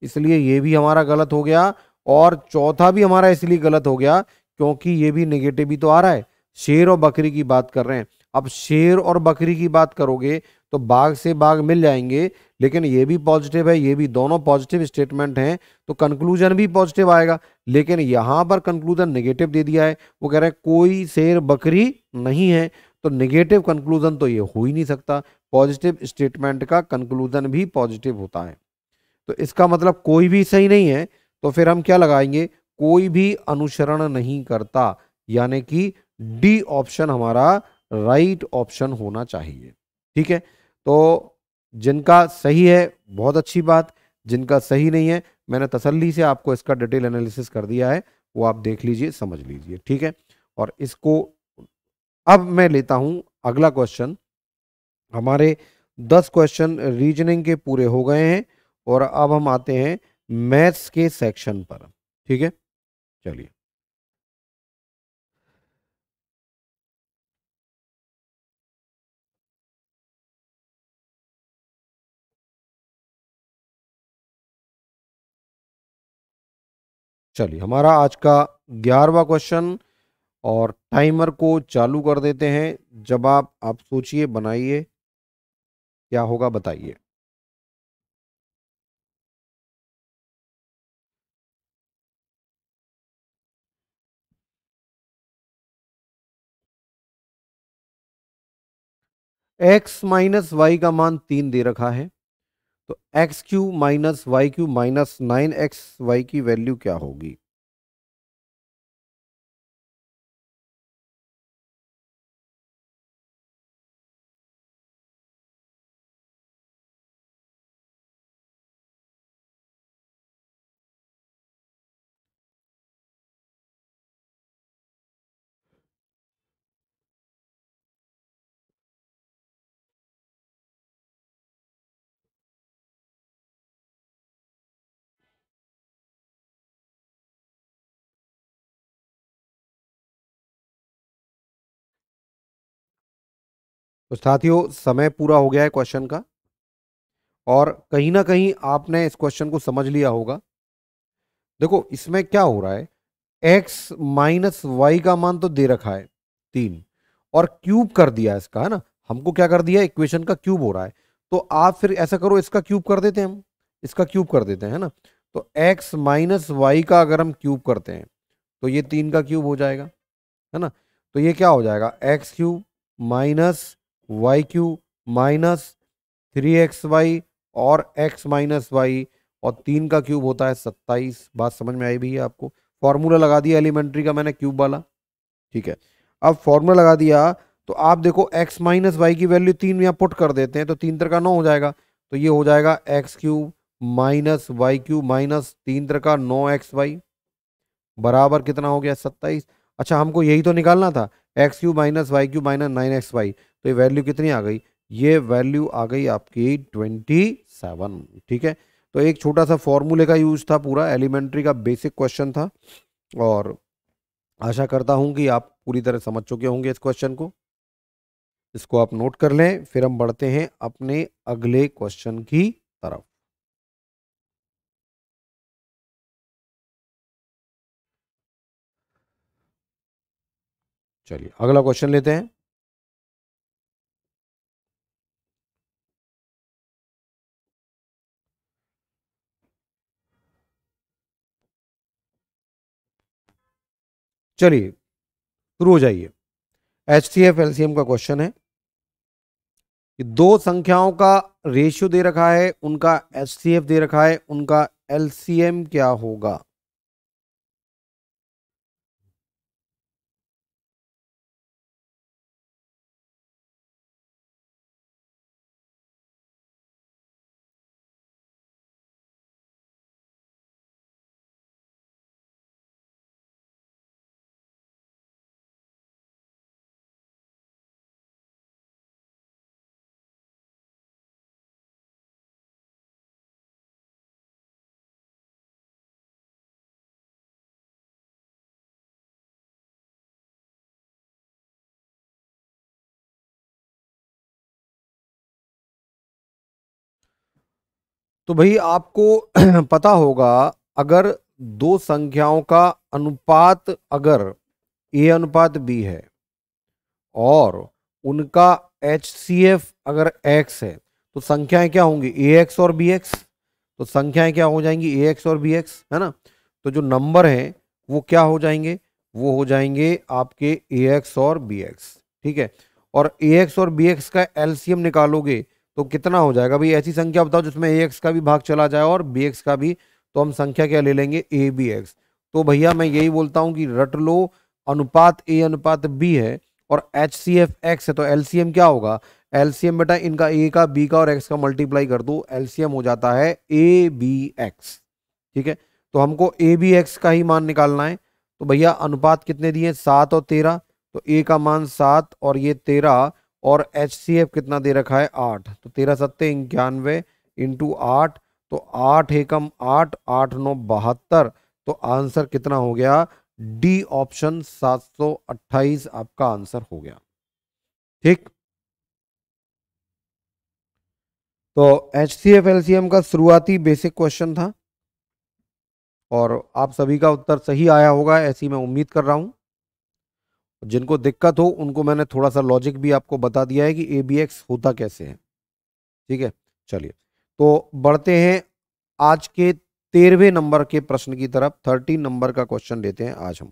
इसलिए ये भी हमारा गलत हो गया और चौथा भी हमारा इसलिए गलत हो गया क्योंकि ये भी नेगेटिव ही तो आ रहा है शेर और बकरी की बात कर रहे हैं अब शेर और बकरी की बात करोगे तो बाघ से बाघ मिल जाएंगे लेकिन ये भी पॉजिटिव है ये भी दोनों पॉजिटिव स्टेटमेंट हैं तो कंक्लूजन भी पॉजिटिव आएगा लेकिन यहाँ पर कंक्लूजन नेगेटिव दे दिया है वो कह रहे हैं कोई शेर बकरी नहीं है तो नेगेटिव कंक्लूजन तो ये हो ही नहीं सकता पॉजिटिव स्टेटमेंट का कंक्लूजन भी पॉजिटिव होता है तो इसका मतलब कोई भी सही नहीं है तो फिर हम क्या लगाएंगे कोई भी अनुसरण नहीं करता यानी कि डी ऑप्शन हमारा राइट ऑप्शन होना चाहिए ठीक है तो जिनका सही है बहुत अच्छी बात जिनका सही नहीं है मैंने तसल्ली से आपको इसका डिटेल एनालिसिस कर दिया है वो आप देख लीजिए समझ लीजिए ठीक है और इसको अब मैं लेता हूं अगला क्वेश्चन हमारे दस क्वेश्चन रीजनिंग के पूरे हो गए हैं और अब हम आते हैं मैथ्स के सेक्शन पर ठीक है चलिए चलिए हमारा आज का ग्यारहवा क्वेश्चन और टाइमर को चालू कर देते हैं जब आप आप सोचिए बनाइए क्या होगा बताइए एक्स माइनस वाई का मान तीन दे रखा है तो X cube minus Y cube minus nine X Y की वैल्यू क्या होगी तो साथियों समय पूरा हो गया है क्वेश्चन का और कहीं ना कहीं आपने इस क्वेश्चन को समझ लिया होगा देखो इसमें क्या हो रहा है एक्स माइनस वाई का मान तो दे रखा है तीन और क्यूब कर दिया इसका है ना हमको क्या कर दिया इक्वेशन का क्यूब हो रहा है तो आप फिर ऐसा करो इसका क्यूब कर देते हैं हम इसका क्यूब कर देते हैं है ना तो x माइनस वाई का अगर हम क्यूब करते हैं तो ये तीन का क्यूब हो जाएगा है ना तो ये क्या हो जाएगा X cube minus Y cube minus three X Y और एक्स माइनस वाई और तीन का क्यूब होता है सत्ताईस बात समझ में आई भैया आपको फॉर्मूला लगा दिया एलिमेंट्री का मैंने क्यूब वाला ठीक है अब फॉर्मूला लगा दिया तो आप देखो एक्स माइनस वाई की वैल्यू तीन यहाँ पुट कर देते हैं तो तीन तरह का नौ हो जाएगा तो ये हो जाएगा X cube minus Y cube minus तीन तरह का नौ एक्स वाई बराबर कितना हो गया सत्ताईस अच्छा हमको यही तो निकालना था X cube minus Y cube minus nine X Y तो ये वैल्यू कितनी आ गई ये वैल्यू आ गई आपकी ट्वेंटी सेवन ठीक है तो एक छोटा सा फॉर्मूले का यूज था पूरा एलिमेंट्री का बेसिक क्वेश्चन था और आशा करता हूँ कि आप पूरी तरह समझ चुके होंगे इस क्वेश्चन को इसको आप नोट कर लें फिर हम बढ़ते हैं अपने अगले क्वेश्चन की तरफ चलिए अगला क्वेश्चन लेते हैं चलिए शुरू हो जाइए एच सी एफ एलसीएम का क्वेश्चन है कि दो संख्याओं का रेशियो दे रखा है उनका एच सी एफ दे रखा है उनका एलसीएम क्या होगा तो भाई आपको पता होगा अगर दो संख्याओं का अनुपात अगर ए अनुपात बी है और उनका एच सी एफ अगर एक्स है तो संख्याएं क्या होंगी ए एक्स और बी एक्स तो संख्याएं क्या हो जाएंगी ए एक्स और बी एक्स है ना तो जो नंबर हैं वो क्या हो जाएंगे वो हो जाएंगे आपके ए एक्स और बी एक्स ठीक है और ए एक्स और बी एक्स का एलसीएम निकालोगे तो कितना हो जाएगा भाई ऐसी संख्या बताओ जिसमें ए एक्स का भी भाग चला जाए और बी एक्स का भी तो हम संख्या क्या ले लेंगे ए बी एक्स तो भैया मैं यही बोलता हूँ कि रट लो अनुपात ए अनुपात बी है और एच सी एफ एक्स है तो एल सी एम क्या होगा एल सी एम बेटा इनका ए का बी का और एक्स का मल्टीप्लाई कर दो एल सी एम हो जाता है ए बी एक्स ठीक है तो हमको ए बी एक्स का ही मान निकालना है तो भैया अनुपात कितने दिए सात और तेरह तो ए का मान सात और ये तेरह और एच कितना दे रखा है आठ तो तेरह सत्ते इक्यानवे इंटू आठ तो आठ एकम आठ आठ नौ बहत्तर तो आंसर कितना हो गया डी ऑप्शन सात सौ अट्ठाईस आपका आंसर हो गया ठीक तो H C F L C M का शुरुआती बेसिक क्वेश्चन था और आप सभी का उत्तर सही आया होगा ऐसी मैं उम्मीद कर रहा हूं जिनको दिक्कत हो उनको मैंने थोड़ा सा लॉजिक भी आपको बता दिया है कि ए बी एक्स होता कैसे है ठीक है चलिए तो बढ़ते हैं आज के तेरहवें नंबर के प्रश्न की तरफ थर्टीन नंबर का क्वेश्चन लेते हैं आज हम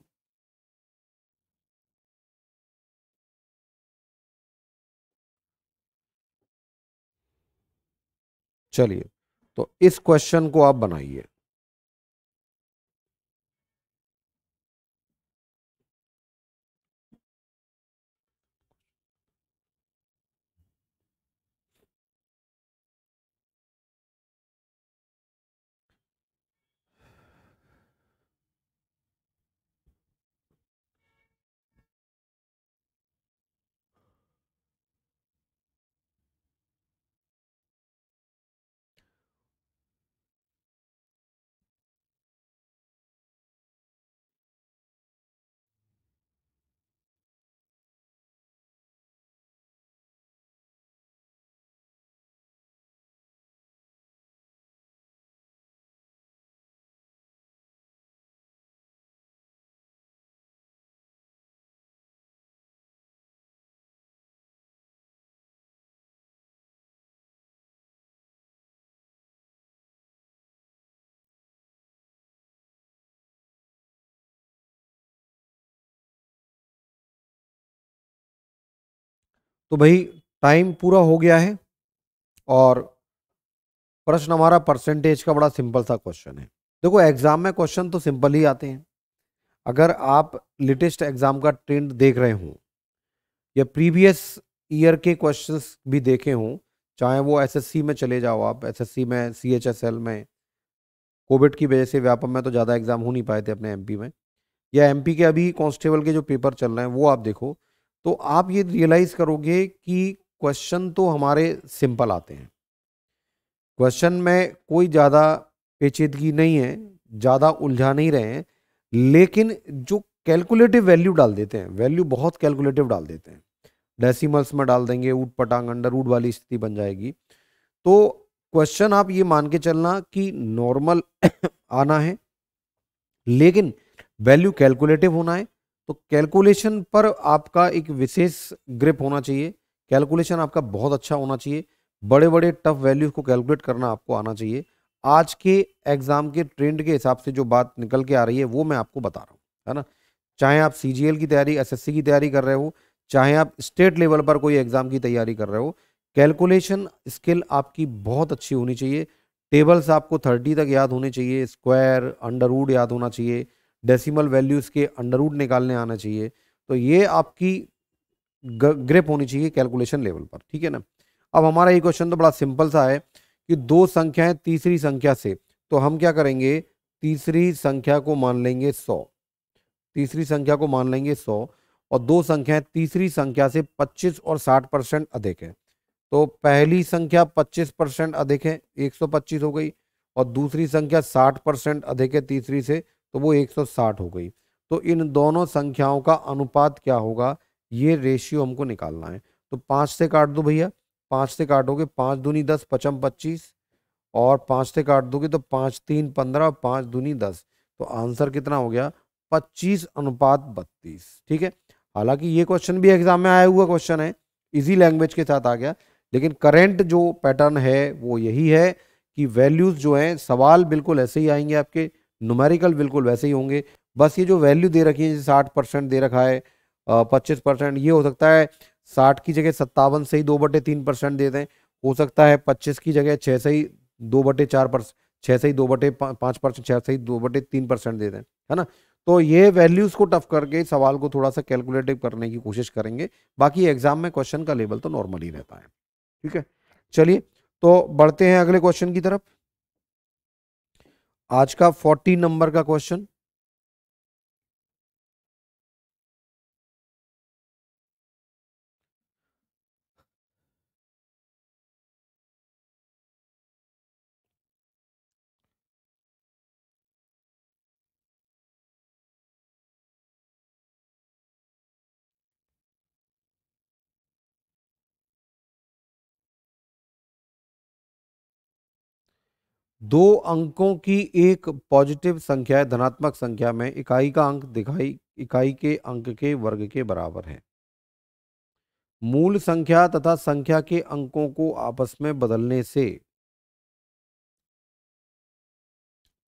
चलिए तो इस क्वेश्चन को आप बनाइए तो भाई टाइम पूरा हो गया है और प्रश्न हमारा परसेंटेज का बड़ा सिंपल सा क्वेश्चन है देखो एग्जाम में क्वेश्चन तो सिंपल ही आते हैं अगर आप लेटेस्ट एग्जाम का ट्रेंड देख रहे हों या प्रीवियस ईयर के क्वेश्चंस भी देखे हों चाहे वो एसएससी में चले जाओ आप एसएससी में सीएचएसएल में कोविड की वजह से व्यापम में तो ज़्यादा एग्जाम हो नहीं पाए थे अपने एमपी में या एमपी के अभी कांस्टेबल के जो पेपर चल रहे हैं वो आप देखो तो आप ये रियलाइज़ करोगे कि क्वेश्चन तो हमारे सिंपल आते हैं क्वेश्चन में कोई ज़्यादा पेचीदगी नहीं है ज़्यादा उलझा नहीं रहे हैं लेकिन जो कैलकुलेटिव वैल्यू डाल देते हैं वैल्यू बहुत कैलकुलेटिव डाल देते हैं डेसिमल्स में डाल देंगे ऊट पटांग अंडर ऊट वाली स्थिति बन जाएगी तो क्वेश्चन आप ये मान के चलना कि नॉर्मल आना है लेकिन वैल्यू कैलकुलेटिव होना है तो कैलकुलेशन पर आपका एक विशेष ग्रिप होना चाहिए कैलकुलेशन आपका बहुत अच्छा होना चाहिए बड़े बड़े टफ वैल्यूज को कैलकुलेट करना आपको आना चाहिए आज के एग्ज़ाम के ट्रेंड के हिसाब से जो बात निकल के आ रही है वो मैं आपको बता रहा हूँ है ना चाहे आप सी की तैयारी एस की तैयारी कर रहे हो चाहे आप स्टेट लेवल पर कोई एग्ज़ाम की तैयारी कर रहे हो कैलकुलेशन स्किल आपकी बहुत अच्छी होनी चाहिए टेबल्स आपको थर्टी तक याद होने चाहिए स्क्वायर अंडर याद होना चाहिए डेसिमल वैल्यूज़ के अंडरवुड निकालने आना चाहिए तो ये आपकी ग्रिप होनी चाहिए कैलकुलेशन लेवल पर ठीक है ना अब हमारा ये क्वेश्चन तो बड़ा सिंपल सा है कि दो संख्याएं तीसरी संख्या से तो हम क्या करेंगे तीसरी संख्या को मान लेंगे सौ तीसरी संख्या को मान लेंगे सौ और दो संख्याएं तीसरी संख्या से पच्चीस और साठ परसेंट अधिक है तो पहली संख्या पच्चीस परसेंट अधिक है एक सौ पच्चीस हो गई और दूसरी संख्या साठ परसेंट अधिक है तीसरी से तो वो 160 हो गई तो इन दोनों संख्याओं का अनुपात क्या होगा ये रेशियो हमको निकालना है तो पाँच से काट दो भैया पाँच से काटोगे पाँच दूनी दस पचम पच्चीस और पाँच से काट दोगे तो पाँच तीन पंद्रह पाँच दूनी दस तो आंसर कितना हो गया पच्चीस अनुपात बत्तीस ठीक है हालांकि ये क्वेश्चन भी एग्जाम में आया हुआ क्वेश्चन है इजी लैंग्वेज के साथ आ गया लेकिन करेंट जो पैटर्न है वो यही है कि वैल्यूज़ जो हैं सवाल बिल्कुल ऐसे ही आएंगे आपके नुमेरिकल बिल्कुल वैसे ही होंगे बस ये जो वैल्यू दे रखी है जैसे साठ परसेंट दे रखा है पच्चीस परसेंट ये हो सकता है साठ की जगह सत्तावन से ही दो बटे तीन परसेंट दे दें हो सकता है पच्चीस की जगह छः से ही दो बटे चार परसेंट छः से ही दो बटे पाँच परसेंट छः से ही दो बटे तीन परसेंट दे दें है ना तो ये वैल्यूज़ को टफ करके सवाल को थोड़ा सा कैलकुलेटिव करने की कोशिश करेंगे बाकी एग्जाम में क्वेश्चन का लेवल तो नॉर्मल ही रहता है ठीक है चलिए तो बढ़ते हैं अगले क्वेश्चन की तरफ आज का फोर्टीन नंबर का क्वेश्चन दो अंकों की एक पॉजिटिव संख्या धनात्मक संख्या में इकाई का अंक दिखाई इकाई के अंक के वर्ग के बराबर है मूल संख्या तथा संख्या के अंकों को आपस में बदलने से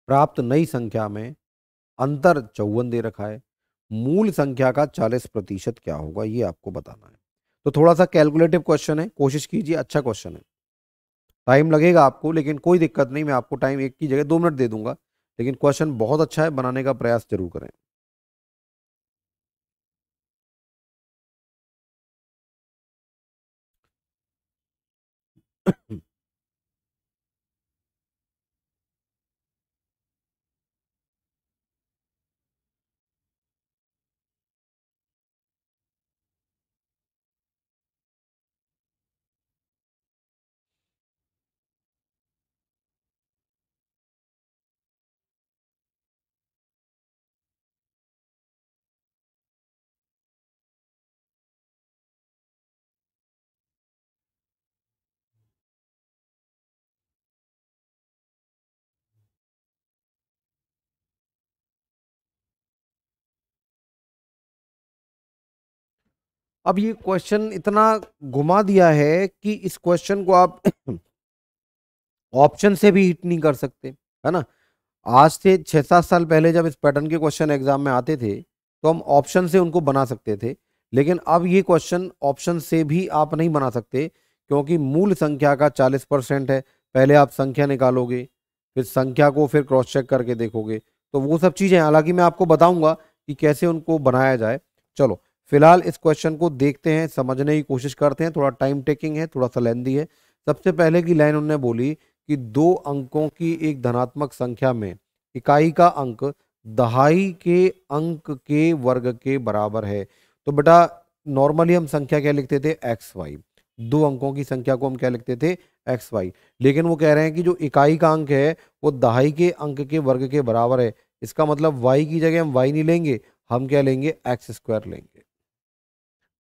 प्राप्त नई संख्या में अंतर चौवन दे रखा है मूल संख्या का चालीस प्रतिशत क्या होगा ये आपको बताना है तो थोड़ा सा कैलकुलेटिव क्वेश्चन है कोशिश कीजिए अच्छा क्वेश्चन है टाइम लगेगा आपको लेकिन कोई दिक्कत नहीं मैं आपको टाइम एक की जगह दो मिनट दे दूंगा लेकिन क्वेश्चन बहुत अच्छा है बनाने का प्रयास जरूर करें Mm-hmm. अब ये क्वेश्चन इतना घुमा दिया है कि इस क्वेश्चन को आप ऑप्शन से भी हिट नहीं कर सकते है ना आज से छः सात साल पहले जब इस पैटर्न के क्वेश्चन एग्जाम में आते थे तो हम ऑप्शन से उनको बना सकते थे लेकिन अब ये क्वेश्चन ऑप्शन से भी आप नहीं बना सकते क्योंकि मूल संख्या का चालीस परसेंट है पहले आप संख्या निकालोगे फिर संख्या को फिर क्रॉस चेक करके देखोगे तो वो सब चीज़ें हालांकि मैं आपको बताऊंगा कि कैसे उनको बनाया जाए चलो फिलहाल इस क्वेश्चन को देखते हैं समझने की कोशिश करते हैं थोड़ा टाइम टेकिंग है थोड़ा सा लेंदी है सबसे पहले की लाइन उन्होंने बोली कि दो अंकों की एक धनात्मक संख्या में इकाई का अंक दहाई के अंक के वर्ग के बराबर है तो बेटा नॉर्मली हम संख्या क्या लिखते थे एक्स वाई दो अंकों की संख्या को हम क्या लिखते थे एक्स वाई लेकिन वो कह रहे हैं कि जो इकाई का अंक है वो दहाई के अंक के वर्ग के बराबर है इसका मतलब वाई की जगह हम वाई नहीं लेंगे हम क्या लेंगे एक्स स्क्वायर लेंगे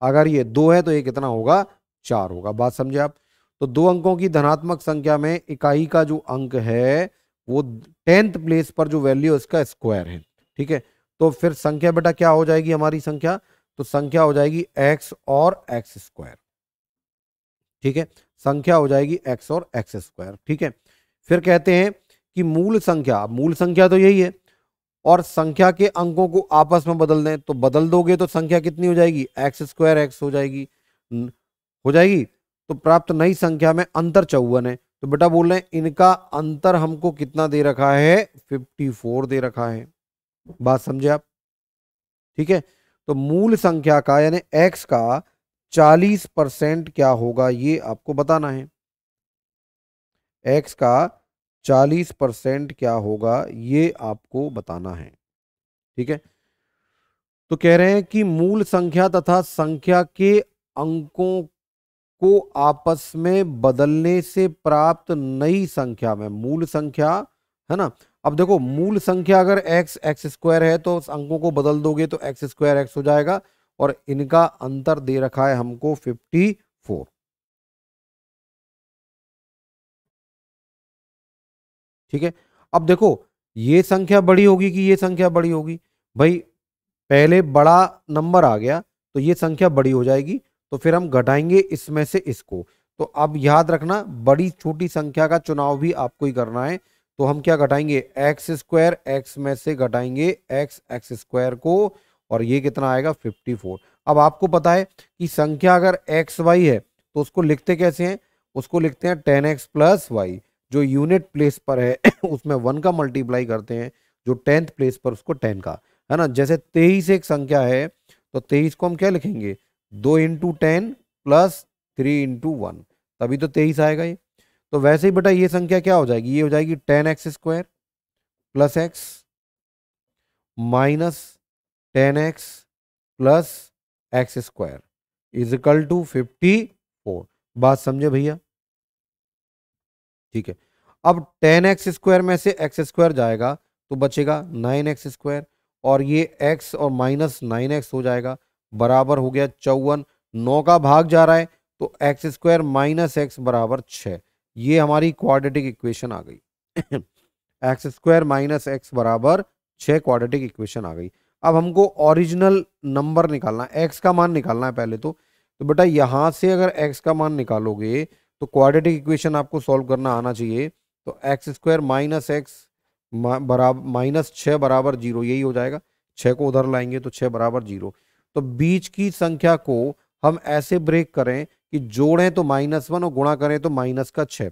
अगर ये दो है तो ये कितना होगा चार होगा बात समझे आप तो दो अंकों की धनात्मक संख्या में इकाई का जो अंक है वो टेंथ प्लेस पर जो वैल्यू है उसका स्क्वायर है ठीक है तो फिर संख्या बेटा क्या हो जाएगी हमारी संख्या तो संख्या हो जाएगी एक्स और एक्स स्क्वायर ठीक है संख्या हो जाएगी एक्स और एक्स स्क्वायर ठीक है फिर कहते हैं कि मूल संख्या मूल संख्या तो यही है और संख्या के अंकों को आपस में बदल दें तो बदल दोगे तो संख्या कितनी हो जाएगी एक्स स्क्वायर एक्स हो जाएगी हो जाएगी तो प्राप्त नई संख्या में अंतर चौवन है तो बेटा बोल रहे हैं इनका अंतर हमको कितना दे रखा है 54 दे रखा है बात समझे आप ठीक है तो मूल संख्या का यानी एक्स का 40 परसेंट क्या होगा ये आपको बताना है एक्स का चालीस परसेंट क्या होगा ये आपको बताना है ठीक है तो कह रहे हैं कि मूल संख्या तथा संख्या के अंकों को आपस में बदलने से प्राप्त नई संख्या में मूल संख्या है ना अब देखो मूल संख्या अगर x एक्स स्क्वायर है तो अंकों को बदल दोगे तो एक्स स्क्वायर एक्स हो जाएगा और इनका अंतर दे रखा है हमको फिफ्टी ठीक है अब देखो ये संख्या बड़ी होगी कि ये संख्या बड़ी होगी भाई पहले बड़ा नंबर आ गया तो ये संख्या बड़ी हो जाएगी तो फिर हम घटाएंगे इसमें से इसको तो अब याद रखना बड़ी छोटी संख्या का चुनाव भी आपको ही करना है तो हम क्या घटाएंगे एक्स स्क्वायर एक्स में से घटाएंगे एक्स एक्स स्क्वायर को और ये कितना आएगा 54 अब आपको पता है कि संख्या अगर एक्स वाई है तो उसको लिखते कैसे हैं उसको लिखते हैं टेन एक्स प्लस वाई जो यूनिट प्लेस पर है उसमें वन का मल्टीप्लाई करते हैं जो टेंथ प्लेस पर उसको टेन का है ना जैसे तेईस एक संख्या है तो तेईस को हम क्या लिखेंगे दो into ten plus three into one तभी तो तेईस आएगा ये तो वैसे ही बेटा ये संख्या क्या हो जाएगी ये हो जाएगी ten X square plus X minus ten X plus X square is equal to fifty four बात समझे भैया ठीक है अब टेन एक्स स्क्वायर में से एक्स स्क्वायर जाएगा तो बचेगा नाइन एक्स स्क्वायर और ये एक्स और माइनस नाइन एक्स हो जाएगा बराबर हो गया चौवन नौ का भाग जा रहा है तो एक्स स्क्वायर माइनस एक्स बराबर छः ये हमारी क्वाड्रेटिक इक्वेशन आ गई एक्स स्क्वायर माइनस एक्स बराबर छः क्वाड्रेटिक इक्वेशन आ गई अब हमको ओरिजिनल नंबर निकालना है एक्स का मान निकालना है पहले तो तो बेटा यहाँ से अगर एक्स का मान निकालोगे तो क्वाड्रेटिक इक्वेशन आपको सॉल्व करना आना चाहिए तो एक्स स्क्वायर माइनस एक्स बराबर माइनस छः बराबर जीरो यही हो जाएगा छः को उधर लाएंगे तो छः बराबर जीरो तो बीच की संख्या को हम ऐसे ब्रेक करें कि जोड़ें तो माइनस वन और गुणा करें तो माइनस का छः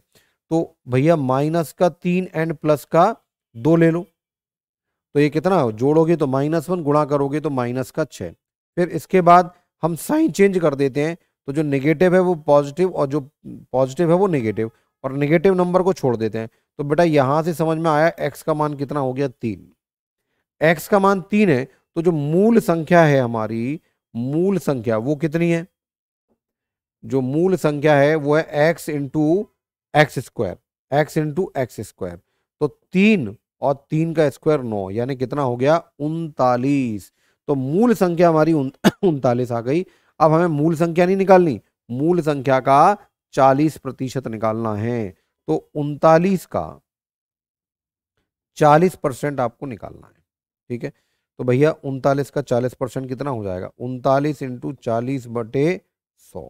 तो भैया माइनस का तीन एंड प्लस का दो ले लो तो ये कितना हो? जोड़ोगे तो माइनस वन गुणा करोगे तो माइनस का छः फिर इसके बाद हम साइन चेंज कर देते हैं तो जो नेगेटिव है वो पॉजिटिव और जो पॉजिटिव है वो नेगेटिव और नेगेटिव नंबर को छोड़ देते हैं तो बेटा यहाँ से समझ में आया एक्स का मान कितना हो गया तीन एक्स का मान तीन है तो जो मूल संख्या है हमारी मूल संख्या वो कितनी है जो मूल संख्या है वो है X into X square X into X square तो तीन और तीन का स्क्वायर नौ यानी कितना हो गया उनतालीस तो मूल संख्या हमारी उनतालीस आ गई अब हमें मूल संख्या नहीं निकालनी मूल संख्या का चालीस प्रतिशत निकालना है तो उनतालीस का चालीस परसेंट आपको निकालना है ठीक है तो भैया उनतालीस का चालीस परसेंट कितना हो जाएगा उनतालीस इंटू चालीस बटे सौ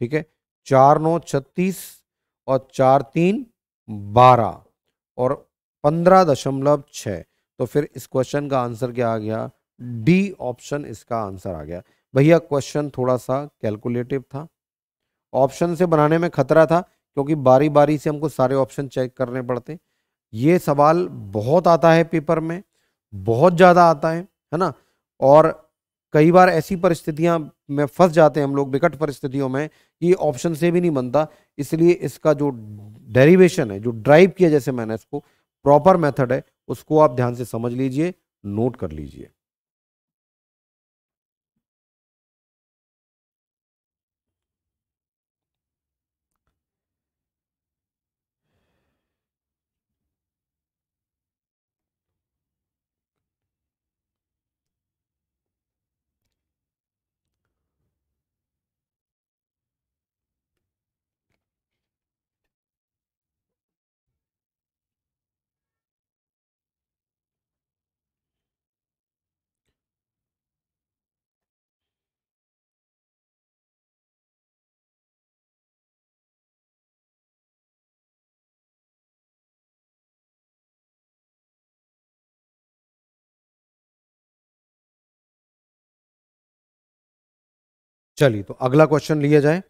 ठीक है चार नौ छत्तीस और चार तीन बारह और पंद्रह दशमलव छ तो फिर इस क्वेश्चन का आंसर क्या आ गया डी ऑप्शन इसका आंसर आ गया भैया क्वेश्चन थोड़ा सा कैलकुलेटिव था ऑप्शन से बनाने में खतरा था क्योंकि बारी बारी से हमको सारे ऑप्शन चेक करने पड़ते ये सवाल बहुत आता है पेपर में बहुत ज़्यादा आता है है ना और कई बार ऐसी परिस्थितियां में फंस जाते हैं हम लोग विकट परिस्थितियों में कि ऑप्शन से भी नहीं बनता इसलिए इसका जो डेरिवेशन है जो ड्राइव किया जैसे मैंने इसको प्रॉपर मेथड है उसको आप ध्यान से समझ लीजिए नोट कर लीजिए चलिए तो अगला क्वेश्चन लिया जाए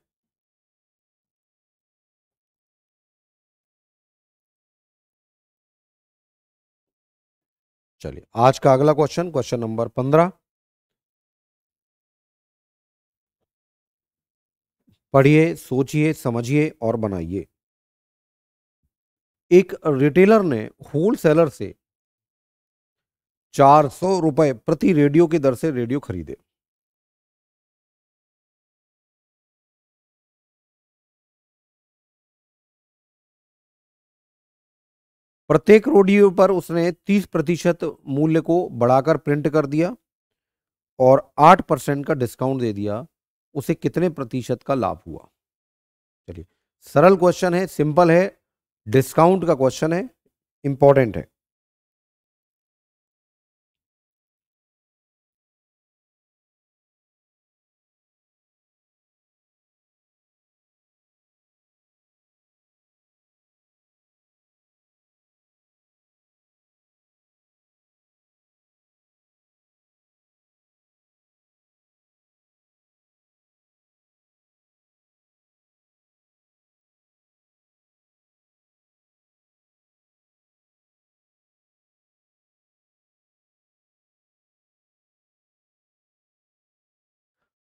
चलिए आज का अगला क्वेश्चन क्वेश्चन नंबर पंद्रह पढ़िए सोचिए समझिए और बनाइए एक रिटेलर ने होलसेलर से चार सौ रुपए प्रति रेडियो की दर से रेडियो खरीदे प्रत्येक रोडियो पर उसने 30 प्रतिशत मूल्य को बढ़ाकर प्रिंट कर दिया और 8 परसेंट का डिस्काउंट दे दिया उसे कितने प्रतिशत का लाभ हुआ चलिए सरल क्वेश्चन है सिंपल है डिस्काउंट का क्वेश्चन है इंपॉर्टेंट है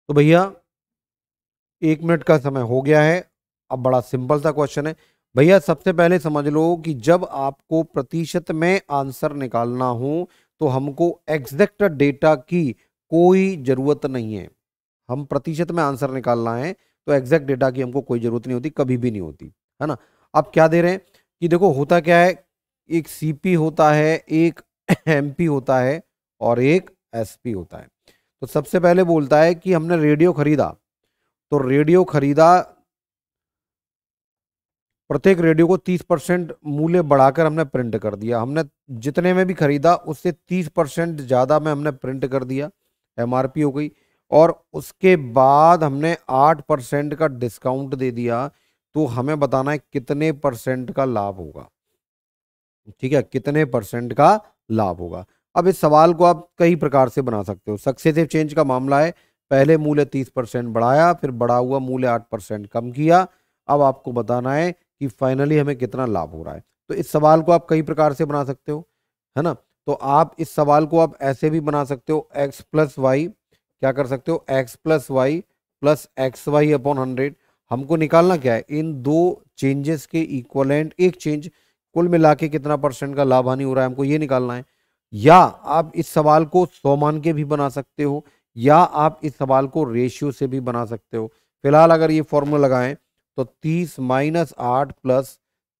तो भैया एक मिनट का समय हो गया है अब बड़ा सिंपल सा क्वेश्चन है भैया सबसे पहले समझ लो कि जब आपको प्रतिशत में आंसर निकालना हो तो हमको एग्जैक्ट डेटा की कोई ज़रूरत नहीं है हम प्रतिशत में आंसर निकालना है तो एग्जैक्ट डेटा की हमको कोई ज़रूरत नहीं होती कभी भी नहीं होती है ना अब क्या दे रहे हैं कि देखो होता क्या है एक सीपी होता है एक एमपी होता है और एक एसपी होता है तो सबसे पहले बोलता है कि हमने रेडियो खरीदा तो रेडियो खरीदा प्रत्येक रेडियो को 30 परसेंट मूल्य बढ़ाकर हमने प्रिंट कर दिया हमने जितने में भी खरीदा उससे 30 परसेंट ज़्यादा में हमने प्रिंट कर दिया एमआरपी हो गई और उसके बाद हमने 8 परसेंट का डिस्काउंट दे दिया तो हमें बताना है कितने परसेंट का लाभ होगा ठीक है कितने परसेंट का लाभ होगा अब इस सवाल को आप कई प्रकार से बना सकते हो सक्सेसिव चेंज का मामला है पहले मूल्य तीस परसेंट बढ़ाया फिर बढ़ा हुआ मूल्य आठ परसेंट कम किया अब आपको बताना है कि फाइनली हमें कितना लाभ हो रहा है तो इस सवाल को आप कई प्रकार से बना सकते हो है ना तो आप इस सवाल को आप ऐसे भी बना सकते हो एक्स प्लस वाई क्या कर सकते हो X plus Y plus X Y upon hundred हमको निकालना क्या है इन दो चेंजेस के इक्वलेंट एक चेंज कुल मिला के कितना परसेंट का लाभ हानि हो रहा है हमको ये निकालना है या आप इस सवाल को सौ मान के भी बना सकते हो या आप इस सवाल को रेशियो से भी बना सकते हो फिलहाल अगर ये फॉर्मूला लगाएं तो तीस माइनस आठ प्लस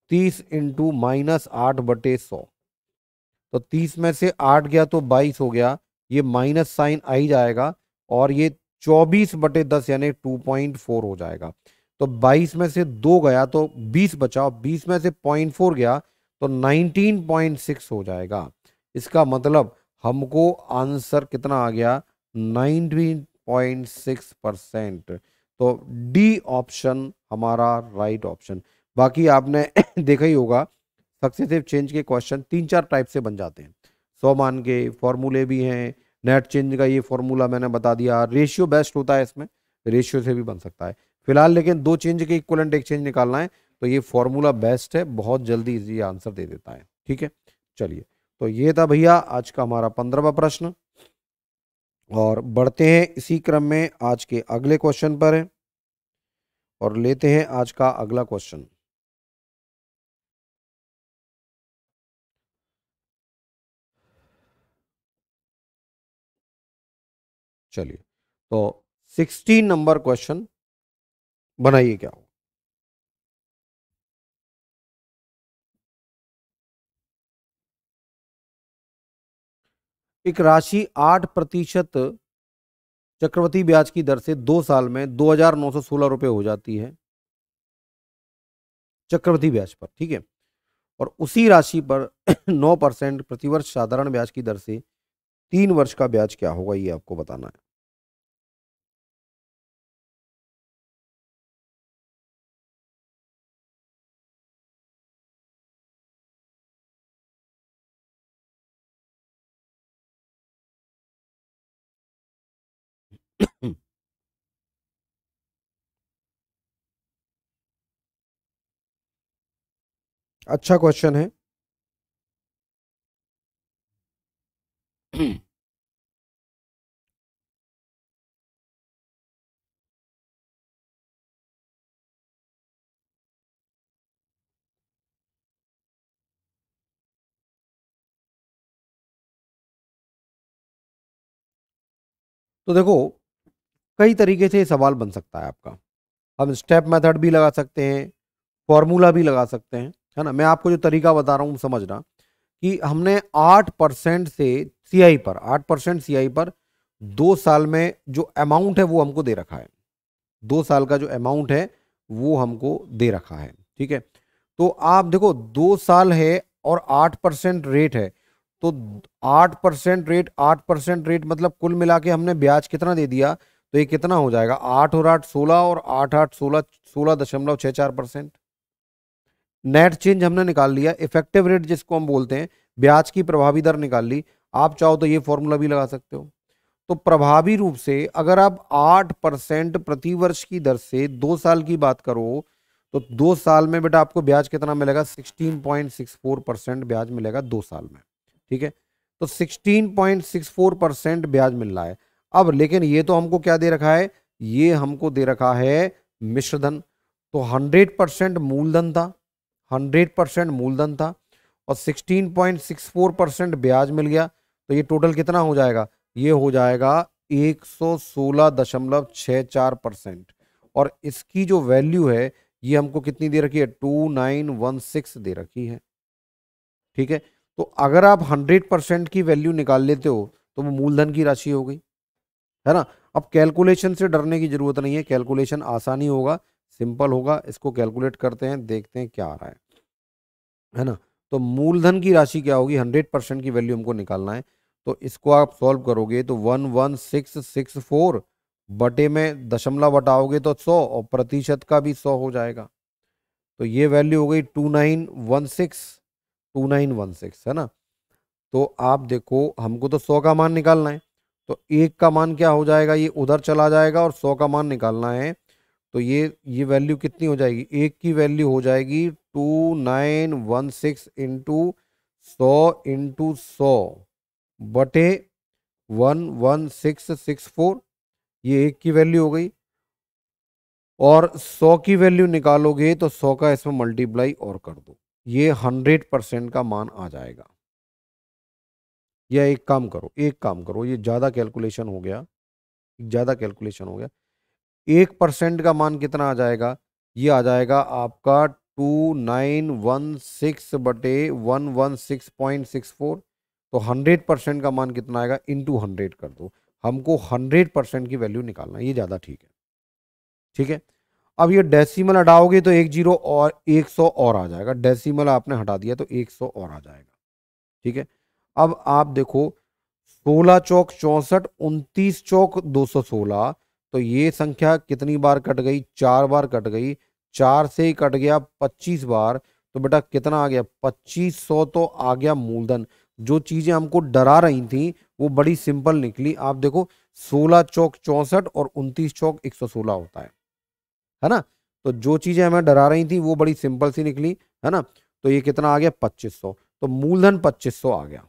तीस इंटू माइनस आठ बटे सौ तो तीस में से आठ गया तो बाईस हो गया ये माइनस साइन आ ही जाएगा और ये चौबीस बटे दस यानी टू पॉइंट फोर हो जाएगा तो बाईस में से दो गया तो बीस बचाओ बीस में से पॉइंट फोर गया तो नाइनटीन पॉइंट सिक्स हो जाएगा इसका मतलब हमको आंसर कितना आ गया नाइनटीन पॉइंट सिक्स परसेंट तो डी ऑप्शन हमारा राइट ऑप्शन बाकी आपने देखा ही होगा सक्सेसिव चेंज के क्वेश्चन तीन चार टाइप से बन जाते हैं सौ मान के फॉर्मूले भी हैं नेट चेंज का ये फॉर्मूला मैंने बता दिया रेशियो बेस्ट होता है इसमें रेशियो से भी बन सकता है फिलहाल लेकिन दो चेंज के इक्वलेंट चेंज निकालना है तो ये फॉर्मूला बेस्ट है बहुत जल्दी ये आंसर दे देता है ठीक है चलिए तो ये था भैया आज का हमारा पंद्रहवा प्रश्न और बढ़ते हैं इसी क्रम में आज के अगले क्वेश्चन पर और लेते हैं आज का अगला क्वेश्चन चलिए तो सिक्सटीन नंबर क्वेश्चन बनाइए क्या एक राशि आठ प्रतिशत चक्रवर्ती ब्याज की दर से दो साल में दो हजार नौ सौ सोलह रुपये हो जाती है चक्रवर्ती ब्याज पर ठीक है और उसी राशि पर नौ परसेंट प्रतिवर्ष साधारण ब्याज की दर से तीन वर्ष का ब्याज क्या होगा ये आपको बताना है अच्छा क्वेश्चन है तो देखो कई तरीके से सवाल बन सकता है आपका हम स्टेप मेथड भी लगा सकते हैं फॉर्मूला भी लगा सकते हैं है ना मैं आपको जो तरीका बता रहा हूँ समझना कि हमने आठ परसेंट से सीआई पर आठ परसेंट सी पर दो साल में जो अमाउंट है वो हमको दे रखा है दो साल का जो अमाउंट है वो हमको दे रखा है ठीक है तो आप देखो दो साल है और आठ परसेंट रेट है तो आठ परसेंट रेट आठ परसेंट रेट मतलब कुल मिला के हमने ब्याज कितना दे दिया तो ये कितना हो जाएगा आठ और आठ सोलह और आठ आठ सोलह सोलह दशमलव छः चार परसेंट नेट चेंज हमने निकाल लिया इफेक्टिव रेट जिसको हम बोलते हैं ब्याज की प्रभावी दर निकाल ली आप चाहो तो ये फॉर्मूला भी लगा सकते हो तो प्रभावी रूप से अगर आप आठ परसेंट प्रतिवर्ष की दर से दो साल की बात करो तो दो साल में बेटा आपको ब्याज कितना मिलेगा 16.64 परसेंट ब्याज मिलेगा दो साल में ठीक है तो 16.64 परसेंट ब्याज मिल रहा है अब लेकिन ये तो हमको क्या दे रखा है ये हमको दे रखा है मिश्रधन तो हंड्रेड परसेंट मूलधन था हंड्रेड परसेंट मूलधन था और sixteen point six four percent ब्याज मिल गया तो ये टोटल कितना हो जाएगा ये हो जाएगा एक सौ सोलह दशमलव छः चार परसेंट और इसकी जो वैल्यू है ये हमको कितनी दे रखी है टू नाइन वन सिक्स दे रखी है ठीक है तो अगर आप हंड्रेड परसेंट की वैल्यू निकाल लेते हो तो वो मूलधन की राशि हो गई है ना अब कैलकुलेशन से डरने की जरूरत नहीं है कैलकुलेशन आसानी होगा सिंपल होगा इसको कैलकुलेट करते हैं देखते हैं क्या आ रहा है है ना तो मूलधन की राशि क्या होगी हंड्रेड परसेंट की वैल्यू हमको निकालना है तो इसको आप सॉल्व करोगे तो one one six six four बटे में दशमलव बटाओगे तो सौ और प्रतिशत का भी सौ हो जाएगा तो ये वैल्यू हो गई two nine one six two nine one six है ना तो आप देखो हमको तो सौ का मान निकालना है तो एक का मान क्या हो जाएगा ये उधर चला जाएगा और सौ का मान निकालना है तो ये ये वैल्यू कितनी हो जाएगी एक की वैल्यू हो जाएगी two nine one six into सौ इंटू सौ बटे one one six six four ये एक की वैल्यू हो गई और सौ की वैल्यू निकालोगे तो सौ का इसमें मल्टीप्लाई और कर दो ये हंड्रेड परसेंट का मान आ जाएगा या एक काम करो एक काम करो ये ज़्यादा कैलकुलेशन हो गया ज़्यादा कैलकुलेशन हो गया एक परसेंट का मान कितना आ जाएगा ये आ जाएगा आपका टू नाइन वन सिक्स बटे one one six point six four तो हंड्रेड परसेंट का मान कितना आएगा टू हंड्रेड कर दो हमको हंड्रेड परसेंट की वैल्यू निकालना ये ज़्यादा ठीक है ठीक है अब ये डेसिमल हटाओगे तो एक जीरो और एक सौ और आ जाएगा डेसिमल आपने हटा दिया तो एक सौ और आ जाएगा ठीक है अब आप देखो सोलह चौक चौंसठ उनतीस चौक दो सौ सोलह तो ये संख्या कितनी बार कट गई चार बार कट गई चार से ही कट गया पच्चीस बार तो बेटा कितना आ गया पच्चीस सौ तो आ गया मूलधन जो चीज़ें हमको डरा रही थी वो बड़ी सिंपल निकली आप देखो सोलह चौक चौंसठ और उनतीस चौक एक सौ सोलह होता है है ना तो जो चीज़ें हमें डरा रही थी वो बड़ी सिंपल सी निकली है ना तो ये कितना आ गया पच्चीस सौ तो मूलधन पच्चीस सौ आ गया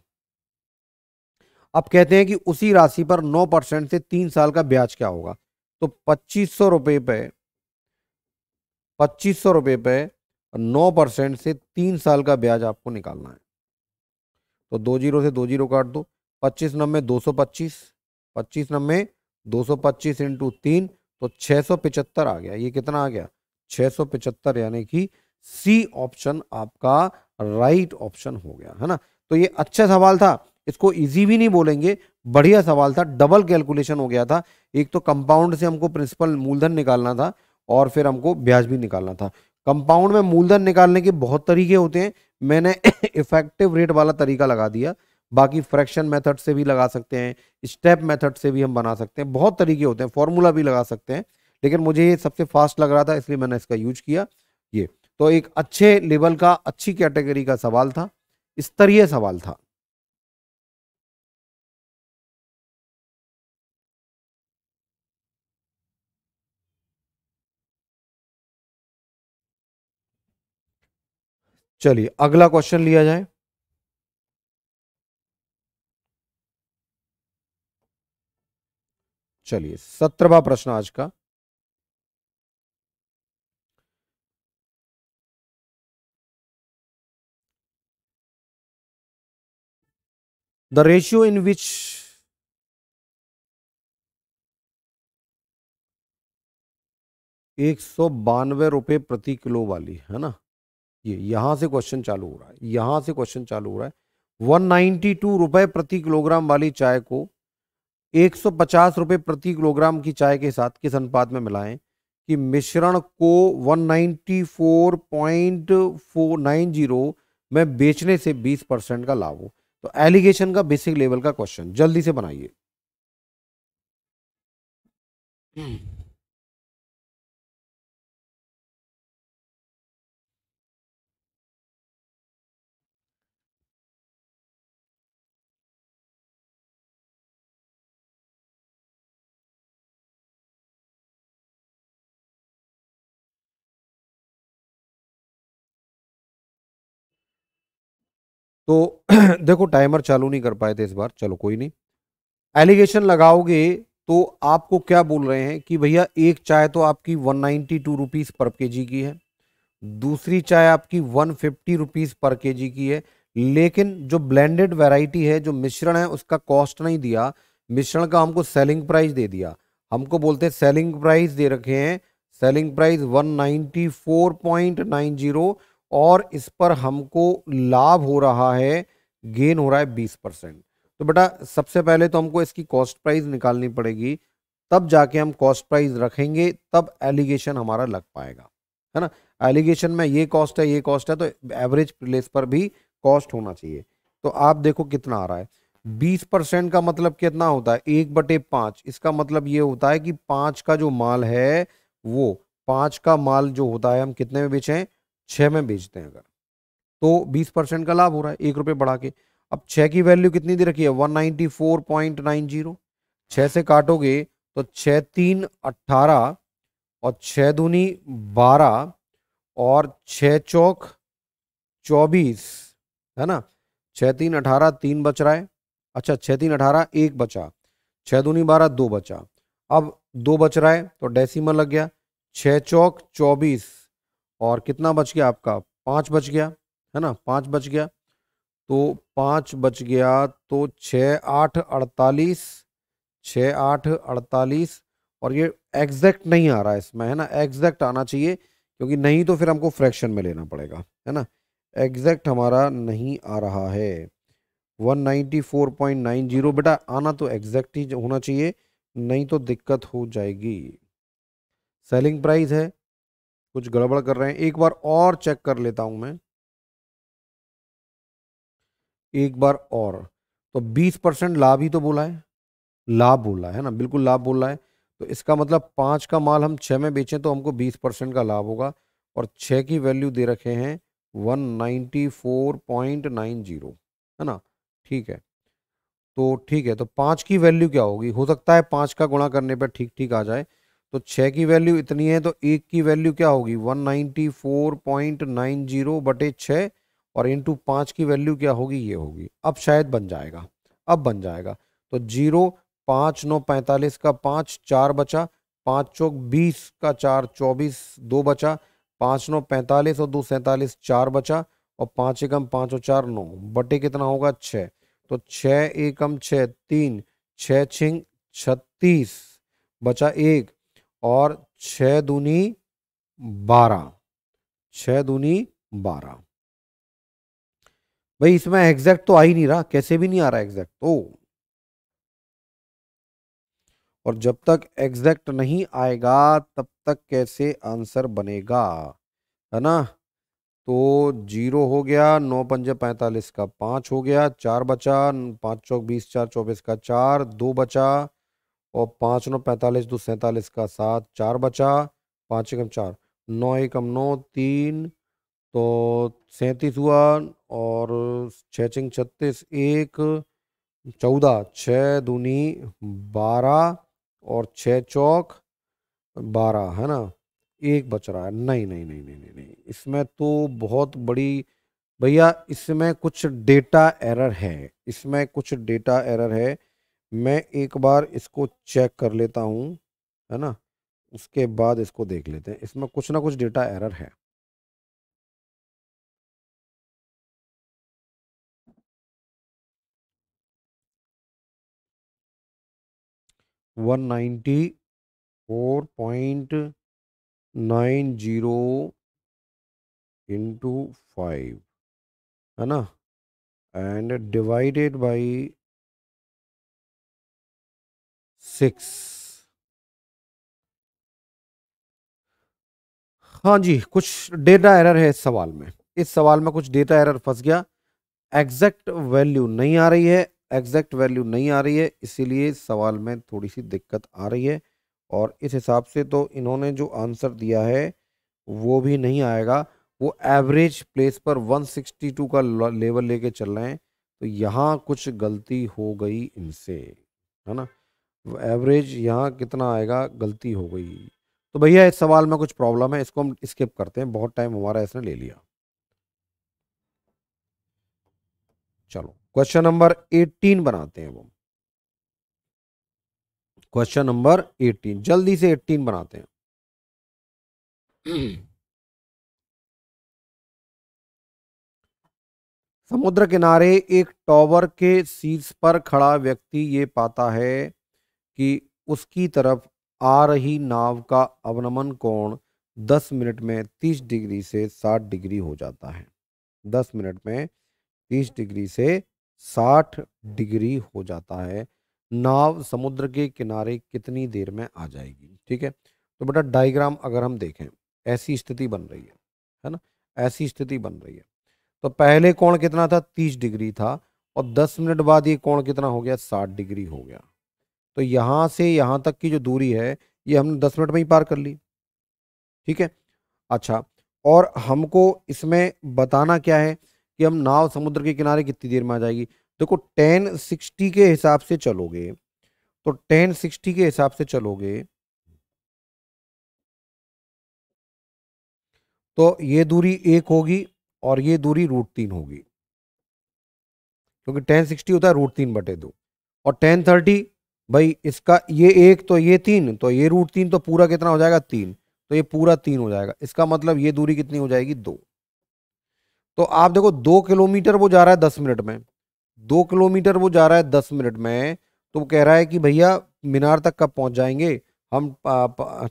अब कहते हैं कि उसी राशि पर नौ परसेंट से तीन साल का ब्याज क्या होगा तो पच्चीस सौ रुपये पे पच्चीस सौ रुपये पे नौ परसेंट से तीन साल का ब्याज आपको निकालना है तो दो जीरो से दो जीरो काट दो पच्चीस नब्बे दो सौ पच्चीस पच्चीस नब्बे दो सौ पच्चीस इंटू तीन तो छः सौ पिचहत्तर आ गया ये कितना आ गया छः सौ पिचहत्तर यानी कि सी ऑप्शन आपका राइट ऑप्शन हो गया है ना तो ये अच्छा सवाल था इसको इजी भी नहीं बोलेंगे बढ़िया सवाल था डबल कैलकुलेशन हो गया था एक तो कंपाउंड से हमको प्रिंसिपल मूलधन निकालना था और फिर हमको ब्याज भी निकालना था कंपाउंड में मूलधन निकालने के बहुत तरीके होते हैं मैंने इफेक्टिव रेट वाला तरीका लगा दिया बाकी फ्रैक्शन मेथड से भी लगा सकते हैं स्टेप मेथड से भी हम बना सकते हैं बहुत तरीके होते हैं फॉर्मूला भी लगा सकते हैं लेकिन मुझे ये सबसे फास्ट लग रहा था इसलिए मैंने इसका यूज किया ये तो एक अच्छे लेवल का अच्छी कैटेगरी का सवाल था स्तरीय सवाल था चलिए अगला क्वेश्चन लिया जाए चलिए सत्रवा प्रश्न आज का द रेशियो इन विच एक सौ बानवे रुपये प्रति किलो वाली है ना ये यहां से क्वेश्चन चालू हो रहा है यहां से क्वेश्चन चालू हो रहा है वन नाइन्टी टू प्रति किलोग्राम वाली चाय को एक सौ पचास रुपए प्रति किलोग्राम की चाय के साथ किस अनुपात में मिलाएं कि मिश्रण को one ninety four point four nine zero में बेचने से बीस परसेंट का लाभ हो तो एलिगेशन का बेसिक लेवल का क्वेश्चन जल्दी से बनाइए हम्म। तो देखो टाइमर चालू नहीं कर पाए थे इस बार चलो कोई नहीं एलिगेशन लगाओगे तो आपको क्या बोल रहे हैं कि भैया एक चाय तो आपकी वन नाइन्टी टू रुपीज़ पर के जी की है दूसरी चाय आपकी वन फिफ्टी रुपीज़ पर के जी की है लेकिन जो ब्लेंडेड वैरायटी है जो मिश्रण है उसका कॉस्ट नहीं दिया मिश्रण का हमको सेलिंग प्राइस दे दिया हमको बोलते हैं सेलिंग प्राइस दे रखे हैं selling price one ninety four point nine zero और इस पर हमको लाभ हो रहा है गेन हो रहा है बीस परसेंट तो बेटा सबसे पहले तो हमको इसकी कॉस्ट प्राइस निकालनी पड़ेगी तब जाके हम कॉस्ट प्राइस रखेंगे तब एलिगेशन हमारा लग पाएगा है ना एलिगेशन में ये कॉस्ट है ये कॉस्ट है तो एवरेज प्लेस पर भी कॉस्ट होना चाहिए तो आप देखो कितना आ रहा है बीस परसेंट का मतलब कितना होता है एक बटे पाँच इसका मतलब ये होता है कि पाँच का जो माल है वो पाँच का माल जो होता है हम कितने में बेचें छः में बेचते हैं अगर तो बीस परसेंट का लाभ हो रहा है एक रुपये बढ़ा के अब छः की वैल्यू कितनी दे रखी है one ninety four point nine zero छः से काटोगे तो छः तीन अट्ठारह और छः दूनी बारह और छः चौक चौबीस है ना छः तीन अठारह तीन बच रहा है अच्छा छः तीन अठारह एक बचा छः दूनी बारह दो बचा अब दो बच रहा है तो डेसिमल लग गया छः चौक चौबीस और कितना बच गया आपका पाँच बच गया है ना पाँच बच गया तो पाँच बच गया तो छ आठ अड़तालीस छ आठ अड़तालीस और ये एग्जैक्ट नहीं आ रहा है इसमें है ना एग्जैक्ट आना चाहिए क्योंकि नहीं तो फिर हमको फ्रैक्शन में लेना पड़ेगा है ना एग्जैक्ट हमारा नहीं आ रहा है 194.90 बेटा आना तो एग्जैक्ट ही होना चाहिए नहीं तो दिक्कत हो जाएगी सेलिंग प्राइस है कुछ गड़बड़ कर रहे हैं एक बार और चेक कर लेता हूं मैं एक बार और तो 20 परसेंट लाभ ही तो बोला है लाभ बोला है ना बिल्कुल लाभ बोला है तो इसका मतलब पांच का माल हम छः में बेचें तो हमको बीस परसेंट का लाभ होगा और छः की वैल्यू दे रखे हैं one ninety four point nine zero है ना ठीक है तो ठीक है तो पांच की वैल्यू क्या होगी हो सकता है पांच का गुणा करने पर ठीक ठीक आ जाए तो छः की वैल्यू इतनी है तो एक की वैल्यू क्या होगी 194.90 बटे छः और इंटू पाँच की वैल्यू क्या होगी ये होगी अब शायद बन जाएगा अब बन जाएगा तो जीरो पाँच नौ पैंतालीस का पाँच चार बचा पाँच चौक बीस का चार चौबीस दो बचा पाँच नौ पैंतालीस और दो सैंतालीस चार बचा और पाँच एकम पाँच और चार नौ बटे कितना होगा छः तो छः एकम छः तीन छः छिंग छत्तीस बचा एक और छ दूनी बारह छ दूनी बारह भाई इसमें एग्जैक्ट तो आ ही नहीं रहा कैसे भी नहीं आ रहा एग्जैक्ट तो और जब तक एग्जैक्ट नहीं आएगा तब तक कैसे आंसर बनेगा है ना तो जीरो हो गया नौ पंजे पैंतालीस का पांच हो गया चार बचा पांच चौक बीस चार चौबीस का चार दो बचा और पाँच नौ पैंतालीस दो सैंतालीस का सात चार बचा पाँच एकम चार नौ एकम नौ तीन तो सैंतीस हुआ और छः चिंग छत्तीस एक चौदह छः दूनी बारह और छः चौक बारह है ना एक बच रहा है नहीं नहीं नहीं नहीं नहीं, नहीं। इसमें तो बहुत बड़ी भैया इसमें कुछ डेटा एरर है इसमें कुछ डेटा एरर है मैं एक बार इसको चेक कर लेता हूँ है ना उसके बाद इसको देख लेते हैं इसमें कुछ ना कुछ डेटा एरर है one ninety four point nine zero into five है ना एंड डिवाइडेड बाई सिक्स हाँ जी कुछ डेटा एरर है इस सवाल में इस सवाल में कुछ डेटा एरर फंस गया एग्जैक्ट वैल्यू नहीं आ रही है एग्जैक्ट वैल्यू नहीं आ रही है इसीलिए इस सवाल में थोड़ी सी दिक्कत आ रही है और इस हिसाब से तो इन्होंने जो आंसर दिया है वो भी नहीं आएगा वो एवरेज प्लेस पर 162 का लेवल लेके चल रहे हैं तो यहाँ कुछ गलती हो गई इनसे है ना एवरेज यहाँ कितना आएगा गलती हो गई तो भैया इस सवाल में कुछ प्रॉब्लम है इसको हम स्किप करते हैं बहुत टाइम हमारा इसने ले लिया चलो क्वेश्चन नंबर एटीन बनाते हैं वो क्वेश्चन नंबर एटीन जल्दी से एटीन बनाते हैं समुद्र किनारे एक टॉवर के शीर्ष पर खड़ा व्यक्ति ये पाता है कि उसकी तरफ आ रही नाव का अवनमन कोण 10 मिनट में 30 डिग्री से 60 डिग्री हो जाता है 10 मिनट में 30 डिग्री से 60 डिग्री हो जाता है नाव समुद्र के किनारे कितनी देर में आ जाएगी ठीक है तो बेटा डायग्राम अगर हम देखें ऐसी स्थिति बन रही है है ना ऐसी स्थिति बन रही है तो पहले कोण कितना था 30 डिग्री था और 10 मिनट बाद ये कोण कितना हो गया 60 डिग्री हो गया तो यहाँ से यहाँ तक की जो दूरी है ये हमने दस मिनट में ही पार कर ली ठीक है अच्छा और हमको इसमें बताना क्या है कि हम नाव समुद्र के किनारे कितनी देर में आ जाएगी देखो टेन सिक्सटी के हिसाब से चलोगे तो टेन सिक्सटी के हिसाब से चलोगे तो ये दूरी एक होगी और ये दूरी रूट तीन होगी क्योंकि टेन सिक्सटी होता है रूट तीन बटे दो और टेन थर्टी भाई इसका ये एक तो ये तीन तो ये रूट तीन तो पूरा कितना हो जाएगा तीन तो ये पूरा तीन हो जाएगा इसका मतलब ये दूरी कितनी हो जाएगी दो तो आप देखो दो किलोमीटर वो जा रहा है दस मिनट में दो किलोमीटर वो जा रहा है दस मिनट में तो वो कह रहा है कि भैया मीनार तक कब पहुंच जाएंगे हम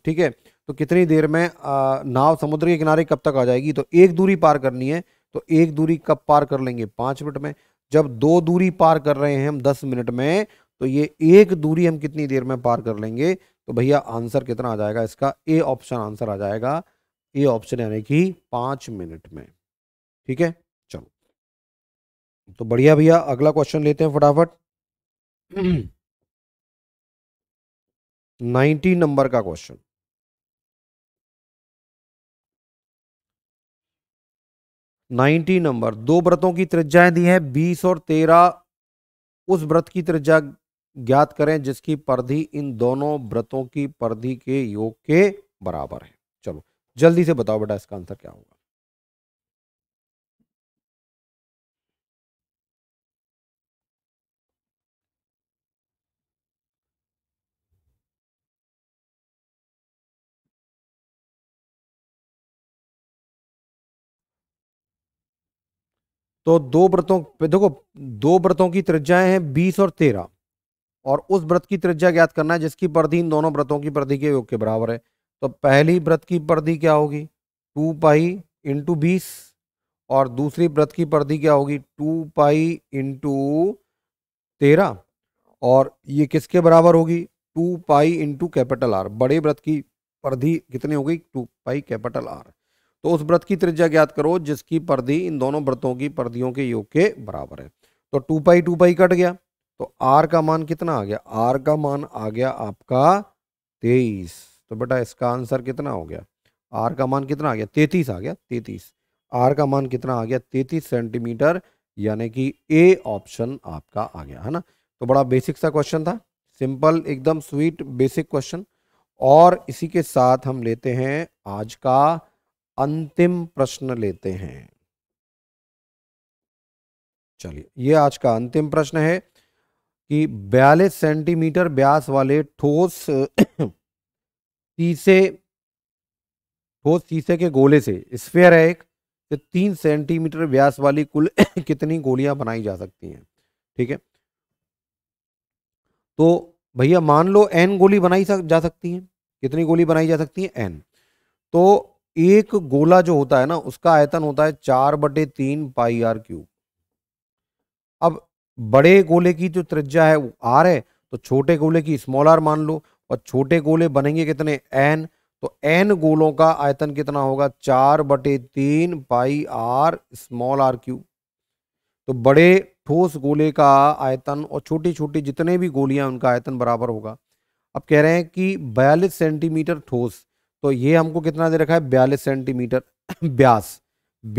ठीक है तो कितनी देर में आ, नाव समुद्र के किनारे कब तक आ जाएगी तो एक दूरी पार करनी है तो एक दूरी कब पार कर लेंगे पाँच मिनट में जब दो दूरी पार कर रहे हैं हम दस मिनट में तो ये एक दूरी हम कितनी देर में पार कर लेंगे तो भैया आंसर कितना आ जाएगा इसका ए ऑप्शन आंसर आ जाएगा ए ऑप्शन यानी कि पांच मिनट में ठीक है चलो तो बढ़िया भैया अगला क्वेश्चन लेते हैं फटाफट नाइन्टी नंबर का क्वेश्चन नाइनटी नंबर दो व्रतों की त्रिज्याएं दी हैं बीस और तेरह उस व्रत की त्रिज्या ज्ञात करें जिसकी परधि इन दोनों व्रतों की परधि के योग के बराबर है चलो जल्दी से बताओ बेटा इसका आंसर क्या होगा तो दो व्रतों देखो दो व्रतों की त्रिज्याएं हैं बीस और तेरह और उस व्रत की त्रिज्या ज्ञात करना है जिसकी परधि इन दोनों व्रतों की परधि के योग के बराबर है तो पहली व्रत की परधि क्या होगी टू पाई इंटू बीस और दूसरी व्रत की परधि क्या होगी टू पाई इंटू तेरह और ये किसके बराबर होगी two pi into capital R बड़े व्रत की परधि कितनी हो गई टू पाई कैपिटल आर तो उस व्रत की त्रिज्या ज्ञात करो जिसकी परधि इन दोनों व्रतों की परधियों के योग के बराबर है तो two pi two pi cut गया तो आर का मान कितना आ गया आर का मान आ गया आपका तेईस तो बेटा इसका आंसर कितना हो गया आर का मान कितना आ गया तेतीस आ गया तैतीस आर का मान कितना आ गया तैतीस सेंटीमीटर यानी कि ए ऑप्शन आपका आ गया है ना तो बड़ा बेसिक सा क्वेश्चन था सिंपल एकदम स्वीट बेसिक क्वेश्चन और इसी के साथ हम लेते हैं आज का अंतिम प्रश्न लेते हैं चलिए ये आज का अंतिम प्रश्न है कि बयालीस सेंटीमीटर व्यास वाले ठोस शीशे ठोस शीशे के गोले से स्फेयर है एक तो तीन सेंटीमीटर व्यास वाली कुल कितनी गोलियां बनाई जा सकती हैं ठीक है तो भैया मान लो एन गोली बनाई जा सकती है कितनी गोली बनाई जा सकती है एन तो एक गोला जो होता है ना उसका आयतन होता है चार बटे तीन पाई आर क्यूब अब बड़े गोले की जो त्रिज्या है वो आर है तो छोटे गोले की स्मॉल आर मान लो और छोटे गोले बनेंगे कितने एन तो एन गोलों का आयतन कितना होगा चार बटे तीन pi R small R cube तो बड़े ठोस गोले का आयतन और छोटी छोटी जितने भी गोलियां उनका आयतन बराबर होगा अब कह रहे हैं कि बयालीस सेंटीमीटर ठोस तो ये हमको कितना दे रखा है बयालीस सेंटीमीटर ब्यास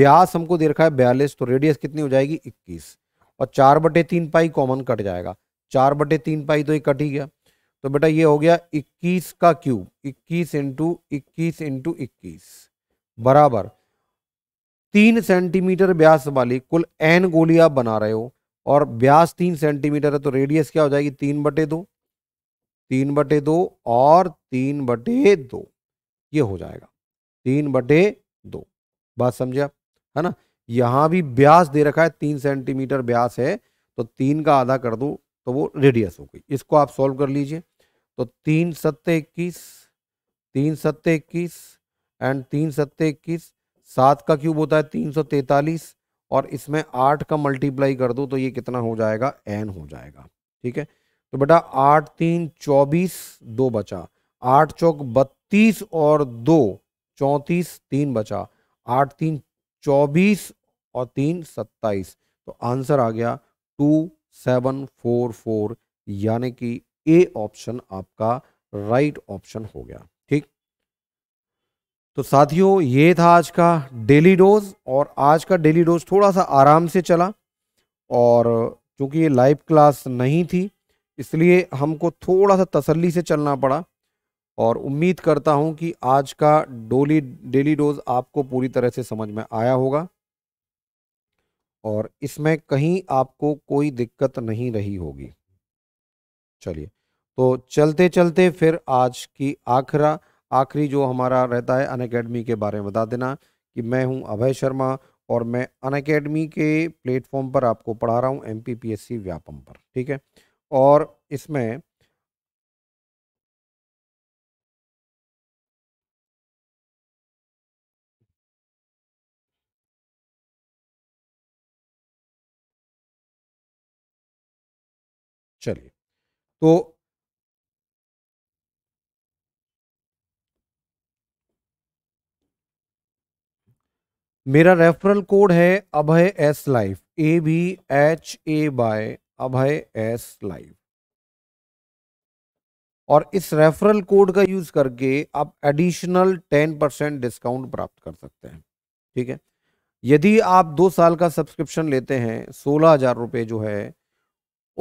ब्यास हमको दे रखा है बयालीस तो रेडियस कितनी हो जाएगी इक्कीस और चार बटे तीन पाई कॉमन कट जाएगा चार बटे तीन पाई तो ये कट ही गया तो बेटा ये हो गया इक्कीस का क्यूब इक्कीस इंटू इक्कीस इंटू इक्कीस बराबर तीन सेंटीमीटर ब्यास वाली कुल एन गोली आप बना रहे हो और ब्यास तीन सेंटीमीटर है तो रेडियस क्या हो जाएगी तीन बटे दो तीन बटे दो और तीन बटे दो ये हो जाएगा तीन बटे दो बात समझे आप है ना यहाँ भी ब्यास दे रखा है तीन सेंटीमीटर ब्यास है तो तीन का आधा कर दो तो वो रेडियस हो गई इसको आप सॉल्व कर लीजिए तो तीन सत्ते इक्कीस तीन सत्ते इक्कीस एंड तीन सत्ते इक्कीस सात का क्यूब होता है तीन सौ तैतालीस और इसमें आठ का मल्टीप्लाई कर दो तो ये कितना हो जाएगा एन हो जाएगा ठीक है तो बेटा आठ तीन चौबीस दो बचा आठ चौक बत्तीस और दो चौंतीस तीन बचा आठ तीन चौबीस और तीन सत्ताईस तो आंसर आ गया टू सेवन फोर फोर यानी कि ए ऑप्शन आपका राइट ऑप्शन हो गया ठीक तो साथियों ये था आज का डेली डोज और आज का डेली डोज थोड़ा सा आराम से चला और क्योंकि ये लाइव क्लास नहीं थी इसलिए हमको थोड़ा सा तसल्ली से चलना पड़ा और उम्मीद करता हूं कि आज का डोली डेली डोज आपको पूरी तरह से समझ में आया होगा और इसमें कहीं आपको कोई दिक्कत नहीं रही होगी चलिए तो चलते चलते फिर आज की आखिरा आखिरी जो हमारा रहता है अनएकेडमी के बारे में बता देना कि मैं हूं अभय शर्मा और मैं अनएकेडमी के प्लेटफॉर्म पर आपको पढ़ा रहा हूं एम व्यापम पर ठीक है और इसमें तो मेरा रेफरल कोड है Abhay S life A B H A Y Abhay S life और इस रेफरल कोड का यूज करके आप एडिशनल टेन परसेंट डिस्काउंट प्राप्त कर सकते हैं ठीक है यदि आप दो साल का सब्सक्रिप्शन लेते हैं सोलह हजार रुपये जो है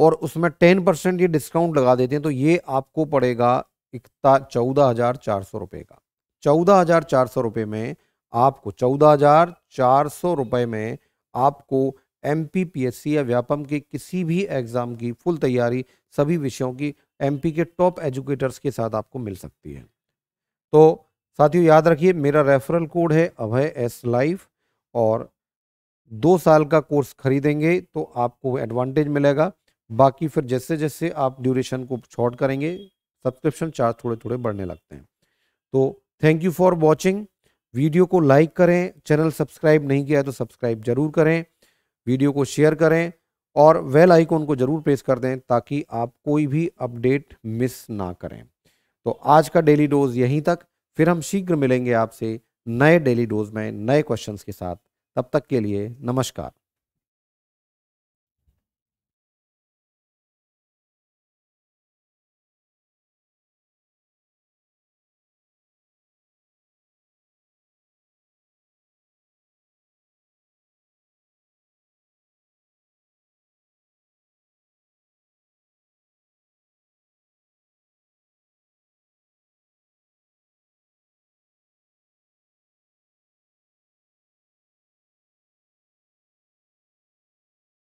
और उसमें टेन परसेंट ये डिस्काउंट लगा देते हैं तो ये आपको पड़ेगा इकता चौदह हजार चार सौ रुपये का चौदह हजार चार सौ रुपये में आपको चौदह हजार चार सौ रुपये में आपको M P P S C या व्यापम के किसी भी एग्ज़ाम की फुल तैयारी सभी विषयों की एम पी के टॉप एजुकेटर्स के साथ आपको मिल सकती है तो साथियों याद रखिए मेरा रेफरल कोड है अभय एस लाइफ और दो साल का कोर्स खरीदेंगे तो आपको एडवांटेज मिलेगा बाकी फिर जैसे जैसे आप ड्यूरेशन को शॉर्ट करेंगे सब्सक्रिप्शन चार्ज थोड़े थोड़े बढ़ने लगते हैं तो thank you for watching video को लाइक करें चैनल सब्सक्राइब नहीं किया है तो सब्सक्राइब जरूर करें वीडियो को शेयर करें और वेल आइकॉन को ज़रूर प्रेस कर दें ताकि आप कोई भी अपडेट मिस ना करें तो आज का डेली डोज यहीं तक फिर हम शीघ्र मिलेंगे आपसे नए डेली डोज में नए क्वेश्चंस के साथ तब तक के लिए नमस्कार